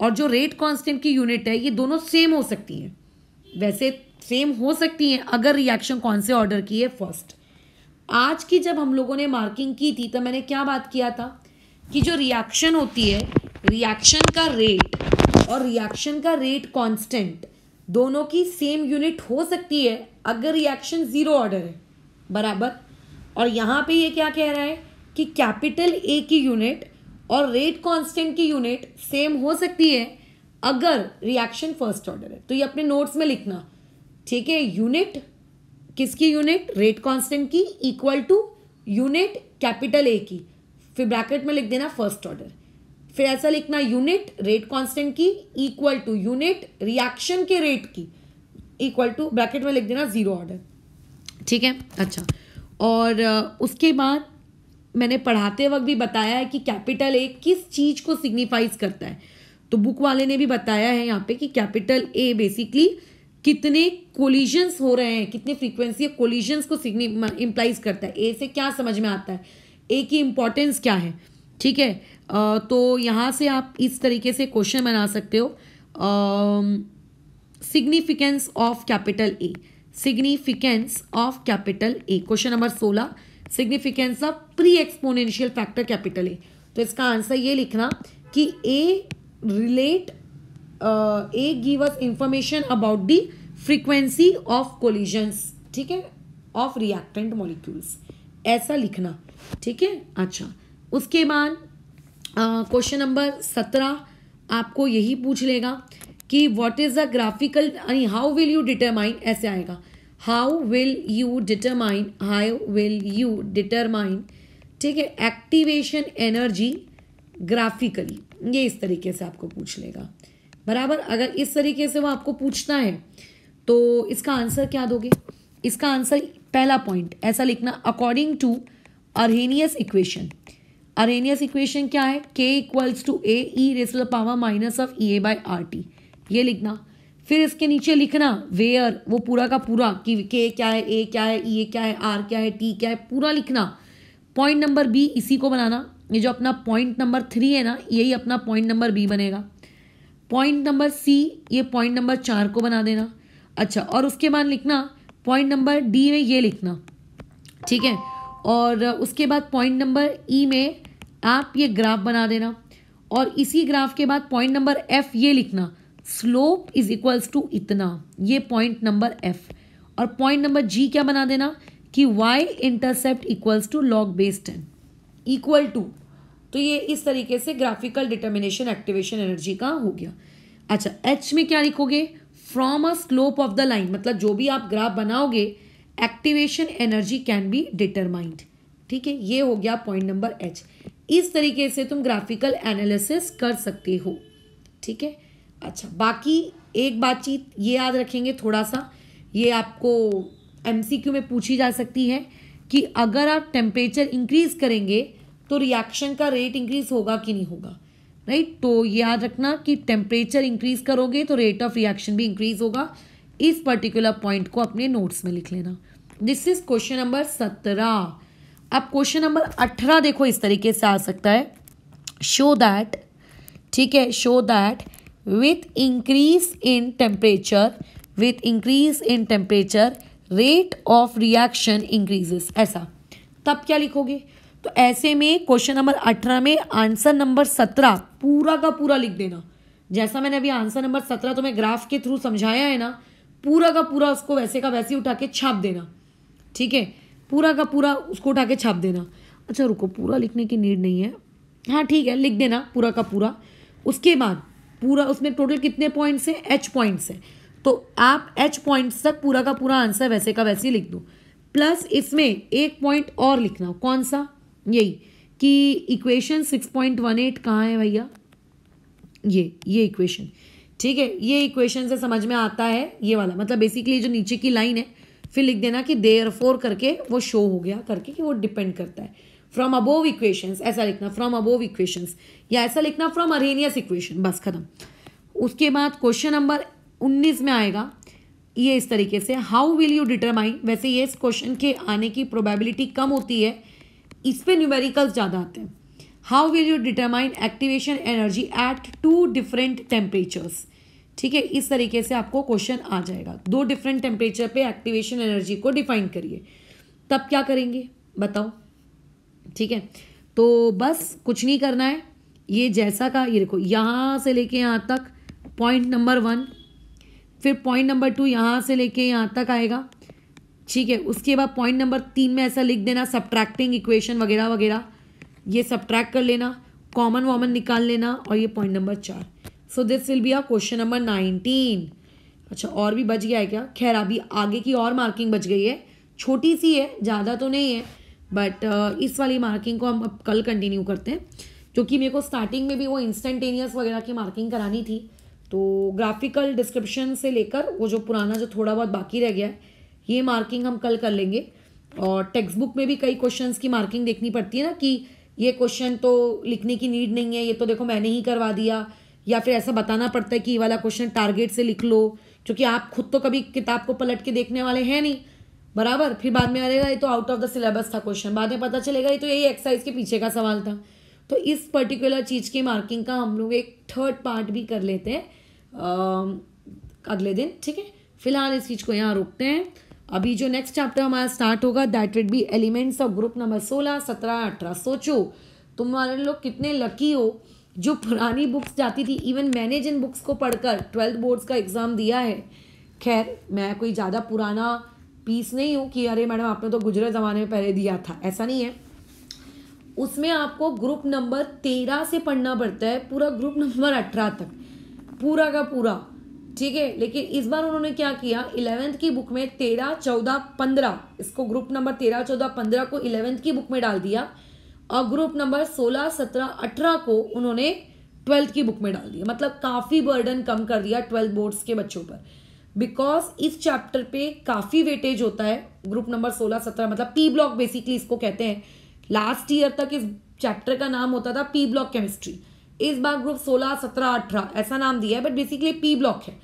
और जो रेट कांस्टेंट की यूनिट है ये दोनों सेम हो सकती हैं वैसे सेम हो सकती हैं अगर रिएक्शन कौन से ऑर्डर की है फर्स्ट आज की जब हम लोगों ने मार्किंग की थी तो मैंने क्या बात किया था कि जो रिएक्शन होती है रिएक्शन का रेट और रिएक्शन का रेट कांस्टेंट दोनों की सेम यूनिट हो सकती है अगर रिएक्शन ज़ीरो ऑर्डर है बराबर और यहाँ पे ये क्या कह रहा है कि कैपिटल ए की यूनिट और रेट कांस्टेंट की यूनिट सेम हो सकती है अगर रिएक्शन फर्स्ट ऑर्डर है तो ये अपने नोट्स में लिखना ठीक है यूनिट किसकी यूनिट रेट कांस्टेंट की equal to unit capital A की फिर ब्रैकेट में लिख देना फर्स्ट ऑर्डर फिर ऐसा लिखना यूनिट रेट कांस्टेंट की इक्वल टू यूनिट रिएक्शन के रेट की इक्वल टू ब्रैकेट में लिख देना ज़ीरो ऑर्डर ठीक है अच्छा और उसके बाद मैंने पढ़ाते वक्त भी बताया है कि कैपिटल ए किस चीज़ को सिग्निफाइज करता है तो बुक वाले ने भी बताया है यहाँ पे कि कैपिटल ए बेसिकली कितने कोलिजन्स हो रहे हैं कितने फ्रीक्वेंसी ऑफ कोलिजन्स को इम्प्लाइज करता है ए से क्या समझ में आता है ए की इम्पोर्टेंस क्या है ठीक है तो यहाँ से आप इस तरीके से क्वेश्चन बना सकते हो आ, significance of capital A significance of capital A question number सोलह significance of pre exponential factor capital A तो इसका आंसर ये लिखना कि A relate A give us information about the frequency of collisions ठीक है ऑफ रिएक्टेंट मॉलिक्यूल्स ऐसा लिखना ठीक है अच्छा उसके बाद क्वेश्चन uh, नंबर सत्रह आपको यही पूछ लेगा कि वॉट इज़ द ग्राफिकल यानी हाउ विल यू डिटरमाइन ऐसे आएगा how will you determine how will you determine ठीक है एक्टिवेशन एनर्जी ग्राफिकली ये इस तरीके से आपको पूछ लेगा बराबर अगर इस तरीके से वो आपको पूछना है तो इसका आंसर क्या दोगे इसका आंसर पहला पॉइंट ऐसा लिखना according to Arrhenius equation Arrhenius equation क्या है k equals to A e raised power minus of E A by R T ये लिखना फिर इसके नीचे लिखना वेयर वो पूरा का पूरा कि के क्या है ए क्या है ई क्या है आर क्या है टी क्या है पूरा लिखना पॉइंट नंबर बी इसी को बनाना ये जो अपना पॉइंट नंबर थ्री है ना यही अपना पॉइंट नंबर बी बनेगा पॉइंट नंबर सी ये पॉइंट नंबर चार को बना देना अच्छा और उसके बाद लिखना पॉइंट नंबर डी में ये लिखना ठीक है और उसके बाद पॉइंट नंबर ई में आप ये ग्राफ बना देना और इसी ग्राफ के बाद पॉइंट नंबर एफ ये लिखना स्लोप इज इक्वल्स टू इतना ये पॉइंट नंबर एफ और पॉइंट नंबर जी क्या बना देना कि Y intercept equals to log base ten equal to तो ये इस तरीके से ग्राफिकल डिटर्मिनेशन एक्टिवेशन एनर्जी का हो गया अच्छा एच में क्या लिखोगे from a slope of the line मतलब जो भी आप ग्राफ बनाओगे activation energy can be determined ठीक है ये हो गया पॉइंट नंबर एच इस तरीके से तुम ग्राफिकल एनालिसिस कर सकते हो ठीक है अच्छा बाकी एक बातचीत ये याद रखेंगे थोड़ा सा ये आपको एमसीक्यू में पूछी जा सकती है कि अगर आप टेम्परेचर इंक्रीज करेंगे तो रिएक्शन का रेट इंक्रीज होगा कि नहीं होगा राइट तो याद रखना कि टेम्परेचर इंक्रीज करोगे तो रेट ऑफ रिएक्शन भी इंक्रीज होगा इस पर्टिकुलर पॉइंट को अपने नोट्स में लिख लेना दिस इज क्वेश्चन नंबर सत्रह अब क्वेश्चन नंबर अठारह देखो इस तरीके से आ सकता है शो दैट ठीक है show that with increase in temperature with increase in temperature rate of reaction increases ऐसा तब क्या लिखोगे तो ऐसे में क्वेश्चन नंबर अठारह में आंसर नंबर सत्रह पूरा का पूरा लिख देना जैसा मैंने अभी आंसर नंबर सत्रह तुम्हें ग्राफ के थ्रू समझाया है ना पूरा का पूरा उसको वैसे का वैसे उठा के छाप देना ठीक है पूरा का पूरा उसको उठा के छाप देना अच्छा रुको पूरा लिखने की नीड नहीं है हाँ ठीक है लिख देना पूरा का पूरा उसके बाद पूरा उसमें टोटल कितने पॉइंट्स हैं एच पॉइंट्स हैं तो आप एच पॉइंट्स तक पूरा का पूरा आंसर वैसे का वैसे ही लिख दो प्लस इसमें एक पॉइंट और लिखना कौन सा यही कि equation six point one eight कहाँ है भैया ये ये इक्वेशन ठीक है ये इक्वेशन से समझ में आता है ये वाला मतलब बेसिकली जो नीचे की लाइन है फिर लिख देना कि देयर फोर करके वो शो हो गया करके कि वो डिपेंड करता है फ्रॉम अबोव इक्वेशंस ऐसा लिखना फ्रॉम अबोव इक्वेशंस या ऐसा लिखना फ्रॉम अरेनियस इक्वेशन बस खत्म उसके बाद क्वेश्चन नंबर उन्नीस में आएगा ये इस तरीके से हाउ विल यू डिटरमाइन वैसे ये इस क्वेश्चन के आने की प्रोबेबिलिटी कम होती है इस पर न्यूमेरिकल्स ज़्यादा आते हैं how will you determine activation energy at two different temperatures ठीक है इस तरीके से आपको क्वेश्चन आ जाएगा दो डिफरेंट टेम्परेचर पे एक्टिवेशन एनर्जी को डिफाइन करिए तब क्या करेंगे बताओ ठीक है तो बस कुछ नहीं करना है ये जैसा का ये देखो यहाँ से लेके यहाँ तक पॉइंट नंबर वन फिर पॉइंट नंबर टू यहाँ से लेके यहाँ तक आएगा ठीक है उसके बाद पॉइंट नंबर तीन में ऐसा लिख देना सब्ट्रैक्टिंग इक्वेशन वगैरह वगैरह ये सब्ट्रैक्ट कर लेना कॉमन वॉमन निकाल लेना और ये पॉइंट नंबर चार so this will be a question number nineteen अच्छा और भी बच गया है क्या खैर अभी आगे की और मार्किंग बच गई है छोटी सी है ज़्यादा तो नहीं है बट uh, इस वाली मार्किंग को हम अब कल कंटिन्यू करते हैं क्योंकि मेरे को स्टार्टिंग में भी वो इंस्टेंटेनियस वगैरह की मार्किंग करानी थी तो ग्राफिकल डिस्क्रिप्शन से लेकर वो जो पुराना जो थोड़ा बहुत बाकी रह गया है ये मार्किंग हम कल कर लेंगे और टेक्स्ट बुक में भी कई क्वेश्चंस की मार्किंग देखनी पड़ती है ना कि ये क्वेश्चन तो लिखने की नीड नहीं है ये तो देखो मैंने ही करवा दिया या फिर ऐसा बताना पड़ता है कि ये वाला क्वेश्चन टारगेट से लिख लो क्योंकि आप खुद तो कभी किताब को पलट के देखने वाले हैं नहीं बराबर फिर बाद में अरेगा ये तो आउट ऑफ द सिलेबस था क्वेश्चन बाद में पता चलेगा ये तो यही एक्सरसाइज के पीछे का सवाल था तो इस पर्टिकुलर चीज़ की मार्किंग का हम लोग एक थर्ड पार्ट भी कर लेते हैं अगले दिन ठीक है फिलहाल इस चीज़ को यहाँ रोकते हैं अभी जो नेक्स्ट चैप्टर हमारा स्टार्ट होगा that will be elements of group number सोलह सत्रह अठारह सोचो तुम्हारे लोग कितने लकी हो जो पुरानी बुक्स जाती थी इवन मैंने जिन बुक्स को पढ़कर ट्वेल्थ बोर्ड्स का एग्ज़ाम दिया है खैर मैं कोई ज़्यादा पुराना पीस नहीं हूँ कि अरे मैडम आपने तो गुजरे ज़माने में पहले दिया था ऐसा नहीं है उसमें आपको ग्रुप नंबर तेरह से पढ़ना पड़ता है पूरा ग्रुप नंबर अठारह तक पूरा का पूरा ठीक है लेकिन इस बार उन्होंने क्या किया इलेवेंथ की बुक में तेरह चौदह पंद्रह इसको ग्रुप नंबर तेरह चौदह पंद्रह को इलेवेंथ की बुक में डाल दिया और ग्रुप नंबर सोलह सत्रह अठारह को उन्होंने ट्वेल्थ की बुक में डाल दिया मतलब काफ़ी बर्डन कम कर दिया ट्वेल्थ बोर्ड्स के बच्चों पर बिकॉज इस चैप्टर पे काफ़ी वेटेज होता है ग्रुप नंबर सोलह सत्रह मतलब पी ब्लॉक बेसिकली इसको कहते हैं लास्ट ईयर तक इस चैप्टर का नाम होता था पी ब्लॉक केमिस्ट्री इस बार ग्रुप सोलह सत्रह अठारह ऐसा नाम दिया है बट बेसिकली पी ब्लॉक है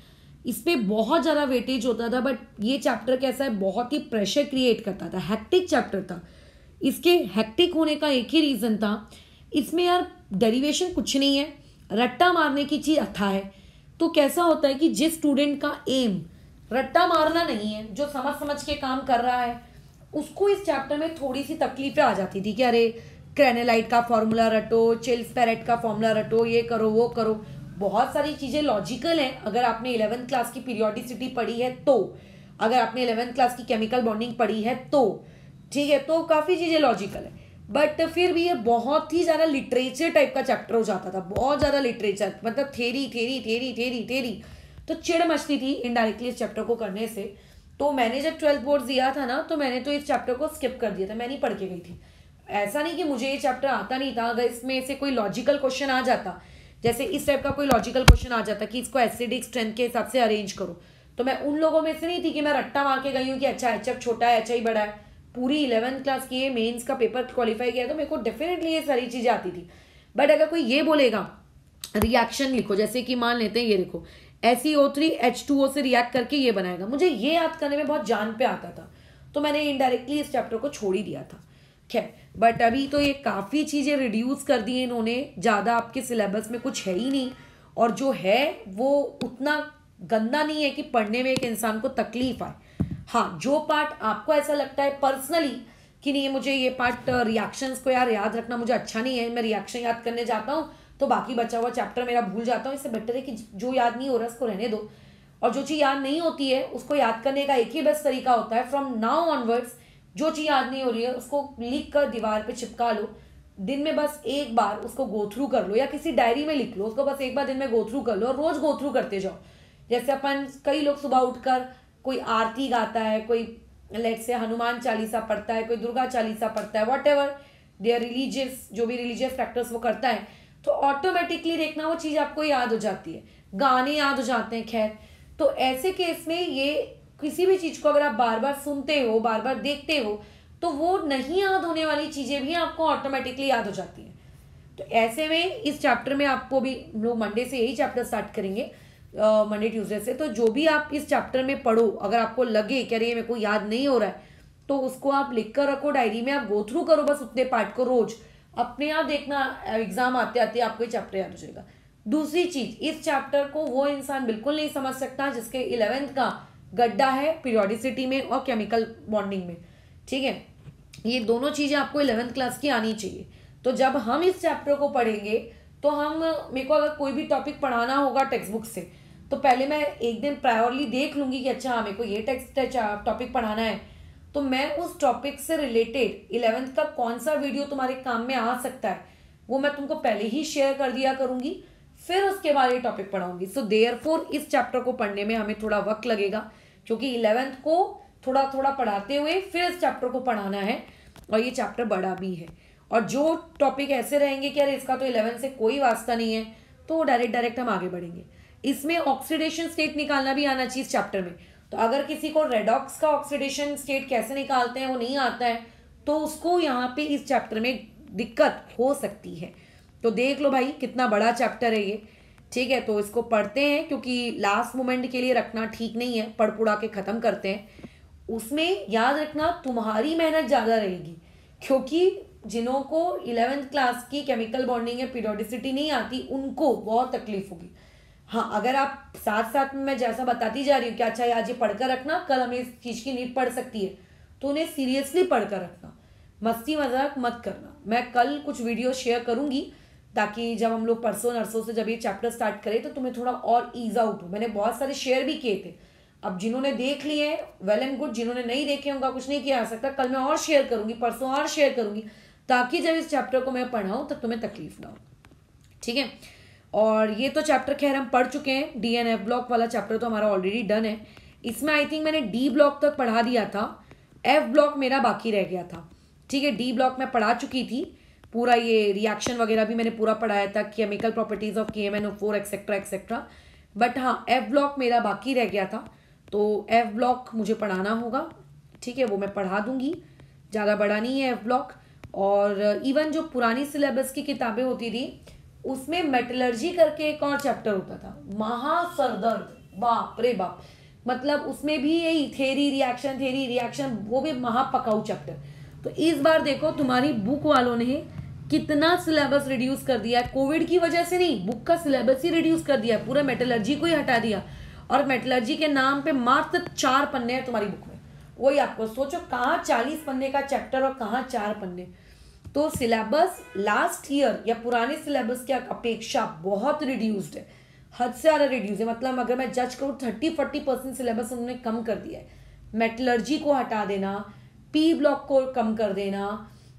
इस पर बहुत ज़्यादा वेटेज होता था बट ये चैप्टर कैसा है बहुत ही प्रेशर क्रिएट करता था हैक्टिक चैप्टर था इसके हैक्टिक होने का एक ही रीज़न था इसमें यार डेरिवेशन कुछ नहीं है रट्टा मारने की चीज़ अथा है तो कैसा होता है कि जिस स्टूडेंट का एम रट्टा मारना नहीं है जो समझ समझ के काम कर रहा है उसको इस चैप्टर में थोड़ी सी तकलीफें आ जाती थी कि अरे क्रेनेलाइट का फॉर्मूला रटो चिल्स पैरेट का फॉर्मूला रटो ये करो वो करो बहुत सारी चीज़ें लॉजिकल हैं अगर आपने इलेवेंथ क्लास की पीरियोडिसिटी पढ़ी है तो अगर आपने इलेवेंथ क्लास की केमिकल बॉन्डिंग पढ़ी है तो ठीक है तो काफ़ी चीज़ें लॉजिकल है बट फिर भी ये बहुत ही ज़्यादा लिटरेचर टाइप का चैप्टर हो जाता था बहुत ज़्यादा लिटरेचर मतलब theory theory theory theory theory तो चिड़ मचती थी इनडायरेक्टली इस चैप्टर को करने से तो मैंने जब ट्वेल्थ बोर्ड दिया था ना तो मैंने तो इस चैप्टर को स्किप कर दिया था मैं नहीं पढ़ के गई थी ऐसा नहीं कि मुझे ये चैप्टर आता नहीं था अगर इसमें से कोई लॉजिकल क्वेश्चन आ जाता जैसे इस टाइप का कोई लॉजिकल क्वेश्चन आ जाता कि इसको एसिडिक स्ट्रेंथ के हिसाब से अरेंज करो तो मैं उन लोगों में से नहीं थी कि मैं रट्टा मार के गई हूँ कि अच्छा एच छोटा है एच बड़ा है पूरी इलेवेंथ क्लास की है मेन्स का पेपर क्वालिफाई किया तो मेरे को डेफिनेटली ये सारी चीज़ें आती थी बट अगर कोई ये बोलेगा रिएक्शन लिखो जैसे कि मान लेते हैं ये लिखो S O three H two O से रिएक्ट करके ये बनाएगा मुझे ये याद करने में बहुत जान पे आता था तो मैंने इनडायरेक्टली इस चैप्टर को छोड़ ही दिया था खैर बट अभी तो ये काफ़ी चीज़ें रिड्यूस कर दी इन्होंने ज़्यादा आपके सिलेबस में कुछ है ही नहीं और जो है वो उतना गंदा नहीं है कि पढ़ने में एक इंसान को तकलीफ आए हाँ जो पार्ट आपको ऐसा लगता है पर्सनली कि नहीं मुझे ये पार्ट रिएक्शंस uh, को यार याद रखना मुझे अच्छा नहीं है मैं रिएक्शन याद करने जाता हूँ तो बाकी बचा हुआ चैप्टर मेरा भूल जाता हूँ इससे बेटर है कि जो याद नहीं हो रहा उसको रहने दो और जो चीज़ याद नहीं होती है उसको याद करने का एक ही बेस्ट तरीका होता है फ्रॉम नाउ ऑनवर्ड्स जो चीज़ याद नहीं हो रही है उसको लिख कर दीवार पे चिपका लो दिन में बस एक बार उसको गो थ्रू कर लो या किसी डायरी में लिख लो उसको बस एक बार दिन में गो थ्रू कर लो और रोज गो थ्रू करते जाओ जैसे अपन कई लोग सुबह उठकर कोई आरती गाता है कोई लेट से हनुमान चालीसा पढ़ता है कोई दुर्गा चालीसा पढ़ता है वॉट एवर आर रिलीजियस जो भी रिलीजियस प्रैक्टिस वो करता है तो ऑटोमेटिकली देखना वो चीज़ आपको याद हो जाती है गाने याद हो जाते हैं खैर तो ऐसे केस में ये किसी भी चीज़ को अगर आप बार बार सुनते हो बार बार देखते हो तो वो नहीं याद होने वाली चीज़ें भी आपको ऑटोमेटिकली याद हो जाती हैं तो ऐसे में इस चैप्टर में आपको भी हम लोग मंडे से यही चैप्टर स्टार्ट करेंगे मंडे ट्यूसडे से तो जो भी आप इस चैप्टर में पढ़ो अगर आपको लगे कि अरे मेरे को याद नहीं हो रहा है तो उसको आप लिख कर रखो डायरी में आप गो थ्रू करो बस उतने पार्ट को रोज अपने आप देखना एग्जाम आते आते आपको ये चैप्टर याद हो जाएगा दूसरी चीज इस चैप्टर को वो इंसान बिल्कुल नहीं समझ सकता जिसके इलेवेंथ का गड्ढा है पीरियोडिसिटी में और केमिकल बॉन्डिंग में ठीक है ये दोनों चीज़ें आपको इलेवेंथ क्लास की आनी चाहिए तो जब हम इस चैप्टर को पढ़ेंगे तो हम मेरे को अगर कोई भी टॉपिक पढ़ाना होगा टेक्स्ट बुक से तो पहले मैं एक दिन प्रायोरली देख लूँगी कि अच्छा हाँ मेरे को ये टेक्स्ट अच्छा, टॉपिक पढ़ाना है तो मैं उस टॉपिक से रिलेटेड इलेवेंथ का कौन सा वीडियो तुम्हारे काम में आ सकता है वो मैं तुमको पहले ही शेयर कर दिया करूँगी फिर उसके बाद ये टॉपिक पढ़ाऊंगी सो देयर फोर इस चैप्टर को पढ़ने में हमें थोड़ा वक्त लगेगा क्योंकि इलेवेंथ को थोड़ा थोड़ा पढ़ाते हुए फिर इस चैप्टर को पढ़ाना है और ये चैप्टर बड़ा भी है और जो टॉपिक ऐसे रहेंगे कि अरे इसका तो इलेवेंथ से कोई वास्ता नहीं है तो डायरेक्ट डायरेक्ट हम आगे बढ़ेंगे इसमें ऑक्सीडेशन स्टेट निकालना भी आना चाहिए इस चैप्टर में तो अगर किसी को रेडॉक्स का ऑक्सीडेशन स्टेट कैसे निकालते हैं वो नहीं आता है तो उसको यहाँ पे इस चैप्टर में दिक्कत हो सकती है तो देख लो भाई कितना बड़ा चैप्टर है ये ठीक है तो इसको पढ़ते हैं क्योंकि लास्ट मोमेंट के लिए रखना ठीक नहीं है पढ़ पुड़ा के ख़त्म करते हैं उसमें याद रखना तुम्हारी मेहनत ज़्यादा रहेगी क्योंकि जिन्हों को इलेवेंथ क्लास की केमिकल बॉन्डिंग या पीरियोडिसिटी नहीं आती उनको बहुत तकलीफ होगी हाँ अगर आप साथ साथ में मैं जैसा बताती जा रही हूँ कि अच्छा आज ये पढ़कर रखना कल हमें इस चीज़ की नींद पढ़ सकती है तो उन्हें सीरियसली पढ़कर रखना मस्ती मजाक मत करना मैं कल कुछ वीडियो शेयर करूंगी ताकि जब हम लोग परसों नरसों से जब ये चैप्टर स्टार्ट करें तो तुम्हें थोड़ा और ईज आउट हो मैंने बहुत सारे शेयर भी किए थे अब जिन्होंने देख लिए वेल एंड गुड जिन्होंने नहीं देखे उनका कुछ नहीं किया जा सकता कल मैं और शेयर करूँगी परसों और शेयर करूँगी ताकि जब इस चैप्टर को मैं पढ़ाऊँ तब तो तुम्हें तकलीफ ना हो ठीक है और ये तो चैप्टर खैर हम पढ़ चुके हैं डी एन एफ ब्लॉक वाला चैप्टर तो हमारा ऑलरेडी डन है इसमें आई थिंक मैंने डी ब्लॉक तक पढ़ा दिया था एफ ब्लॉक मेरा बाकी रह गया था ठीक है डी ब्लॉक मैं पढ़ा चुकी थी पूरा ये रिएक्शन वगैरह भी मैंने पूरा पढ़ाया था chemical properties of K M N O four etcetera etcetera but हाँ एफ ब्लॉक मेरा बाकी रह गया था तो एफ ब्लॉक मुझे पढ़ाना होगा ठीक है वो मैं पढ़ा दूंगी ज़्यादा बड़ा नहीं है एफ ब्लॉक और इवन जो पुरानी सिलेबस की किताबें होती थी उसमें मेटलर्जी करके एक और चैप्टर होता था महासरदर्द बाप रे बाप मतलब उसमें भी यही थेरी रिएक्शन थेरी रिएक्शन वो भी महापकाऊ चैप्टर तो इस बार देखो तुम्हारी बुक वालों ने कितना सिलेबस रिड्यूस कर दिया कोविड की वजह से नहीं बुक का सिलेबस ही रिड्यूस कर दिया पूरा मेटलर्जी को ही हटा दिया और मेटलर्जी के नाम पे मात्र चार पन्ने हैं तुम्हारी बुक में वही आपको सोचो कहाँ चालीस पन्ने का चैप्टर और कहाँ चार पन्ने तो सिलेबस लास्ट ईयर या पुराने सिलेबस की अपेक्षा बहुत रिड्यूस्ड है हद से ज़्यादा रिड्यूस है मतलब अगर मैं जज करूँ थर्टी फोर्टी परसेंट सिलेबस उन्होंने कम कर दिया है मेटलर्जी को हटा देना पी ब्लॉक को कम कर देना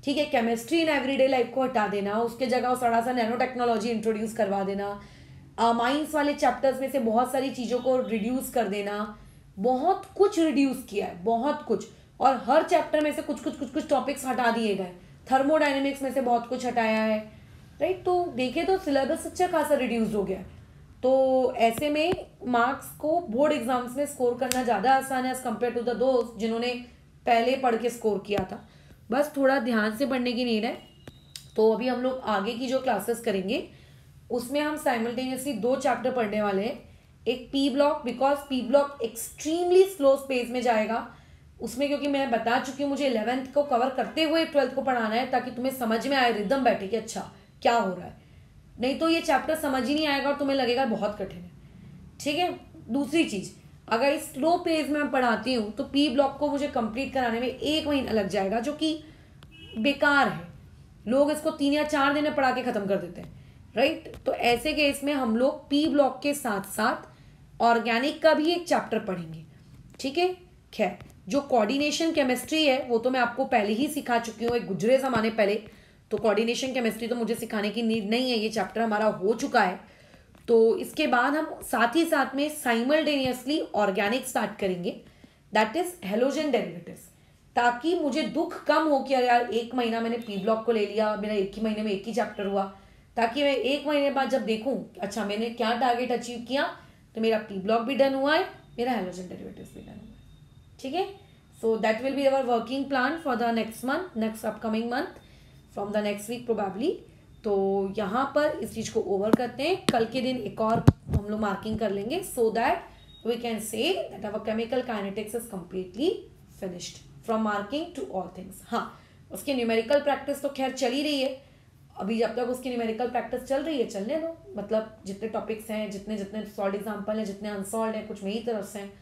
ठीक है केमिस्ट्री इन एवरीडे लाइफ को हटा देना उसके जगह उस थोड़ा सा नैनो टेक्नोलॉजी इंट्रोड्यूस करवा देना माइंस वाले चैप्टर्स में से बहुत सारी चीज़ों को रिड्यूस कर देना बहुत कुछ रिड्यूस किया है बहुत कुछ और हर चैप्टर में से कुछ कुछ कुछ कुछ टॉपिक्स हटा दिए गए थर्मोडाइनमिक्स में से बहुत कुछ हटाया है राइट तो देखिए तो सिलेबस अच्छा खासा रिड्यूस हो गया है तो ऐसे में मार्क्स को बोर्ड एग्जाम्स में स्कोर करना ज़्यादा आसान है एज़ कम्पेयर टू द दोस्त जिन्होंने पहले पढ़ के स्कोर किया था बस थोड़ा ध्यान से पढ़ने की नीड है तो अभी हम लोग आगे की जो क्लासेस करेंगे उसमें हम साइमल्टेनियसली दो चैप्टर पढ़ने वाले हैं एक P block because P block extremely slow space में जाएगा उसमें क्योंकि मैं बता चुकी हूँ मुझे इलेवेंथ को कवर करते हुए ट्वेल्थ को पढ़ाना है ताकि तुम्हें समझ में आए रिदम बैठे कि अच्छा क्या हो रहा है नहीं तो ये चैप्टर समझ ही नहीं आएगा और तुम्हें लगेगा बहुत कठिन है ठीक है दूसरी चीज़ अगर इस स्लो पेज में मैं पढ़ाती हूँ तो पी ब्लॉक को मुझे कंप्लीट कराने में एक महीना लग जाएगा जो कि बेकार है लोग इसको तीन या चार दिन में पढ़ा के ख़त्म कर देते हैं राइट तो ऐसे केस में हम लोग पी ब्लॉक के साथ साथ ऑर्गेनिक का भी एक चैप्टर पढ़ेंगे ठीक है खैर जो कोऑर्डिनेशन केमिस्ट्री है वो तो मैं आपको पहले ही सिखा चुकी हूँ एक गुजरे ज़माने पहले तो कोऑर्डिनेशन केमिस्ट्री तो मुझे सिखाने की नीड नहीं है ये चैप्टर हमारा हो चुका है तो इसके बाद हम साथ ही साथ में साइमल्टेनियसली ऑर्गेनिक स्टार्ट करेंगे दैट इज हेलोजन डेरिवेटिव ताकि मुझे दुख कम हो कि यार एक महीना मैंने पी ब्लॉक को ले लिया मेरा एक ही महीने में एक ही चैप्टर हुआ ताकि मैं एक महीने बाद जब देखूँ अच्छा मैंने क्या टारगेट अचीव किया तो मेरा पी ब्लॉक भी डन हुआ है मेरा हेलोजन डेरिवेटिव भी डन ठीक है so that will be our working plan for the next month next upcoming month from the next week probably तो यहाँ पर इस चीज़ को ओवर करते हैं कल के दिन एक और हम लोग मार्किंग कर लेंगे so that we can say that our chemical kinetics is completely finished from marking to all things हाँ उसकी न्यूमेरिकल प्रैक्टिस तो खैर चल ही रही है अभी जब तक उसकी न्यूमेरिकल प्रैक्टिस चल रही है चलने दो मतलब जितने टॉपिक्स हैं जितने जितने सॉल्ड एग्जाम्पल हैं जितने अनसॉल्ड हैं कुछ मेरी तरफ से हैं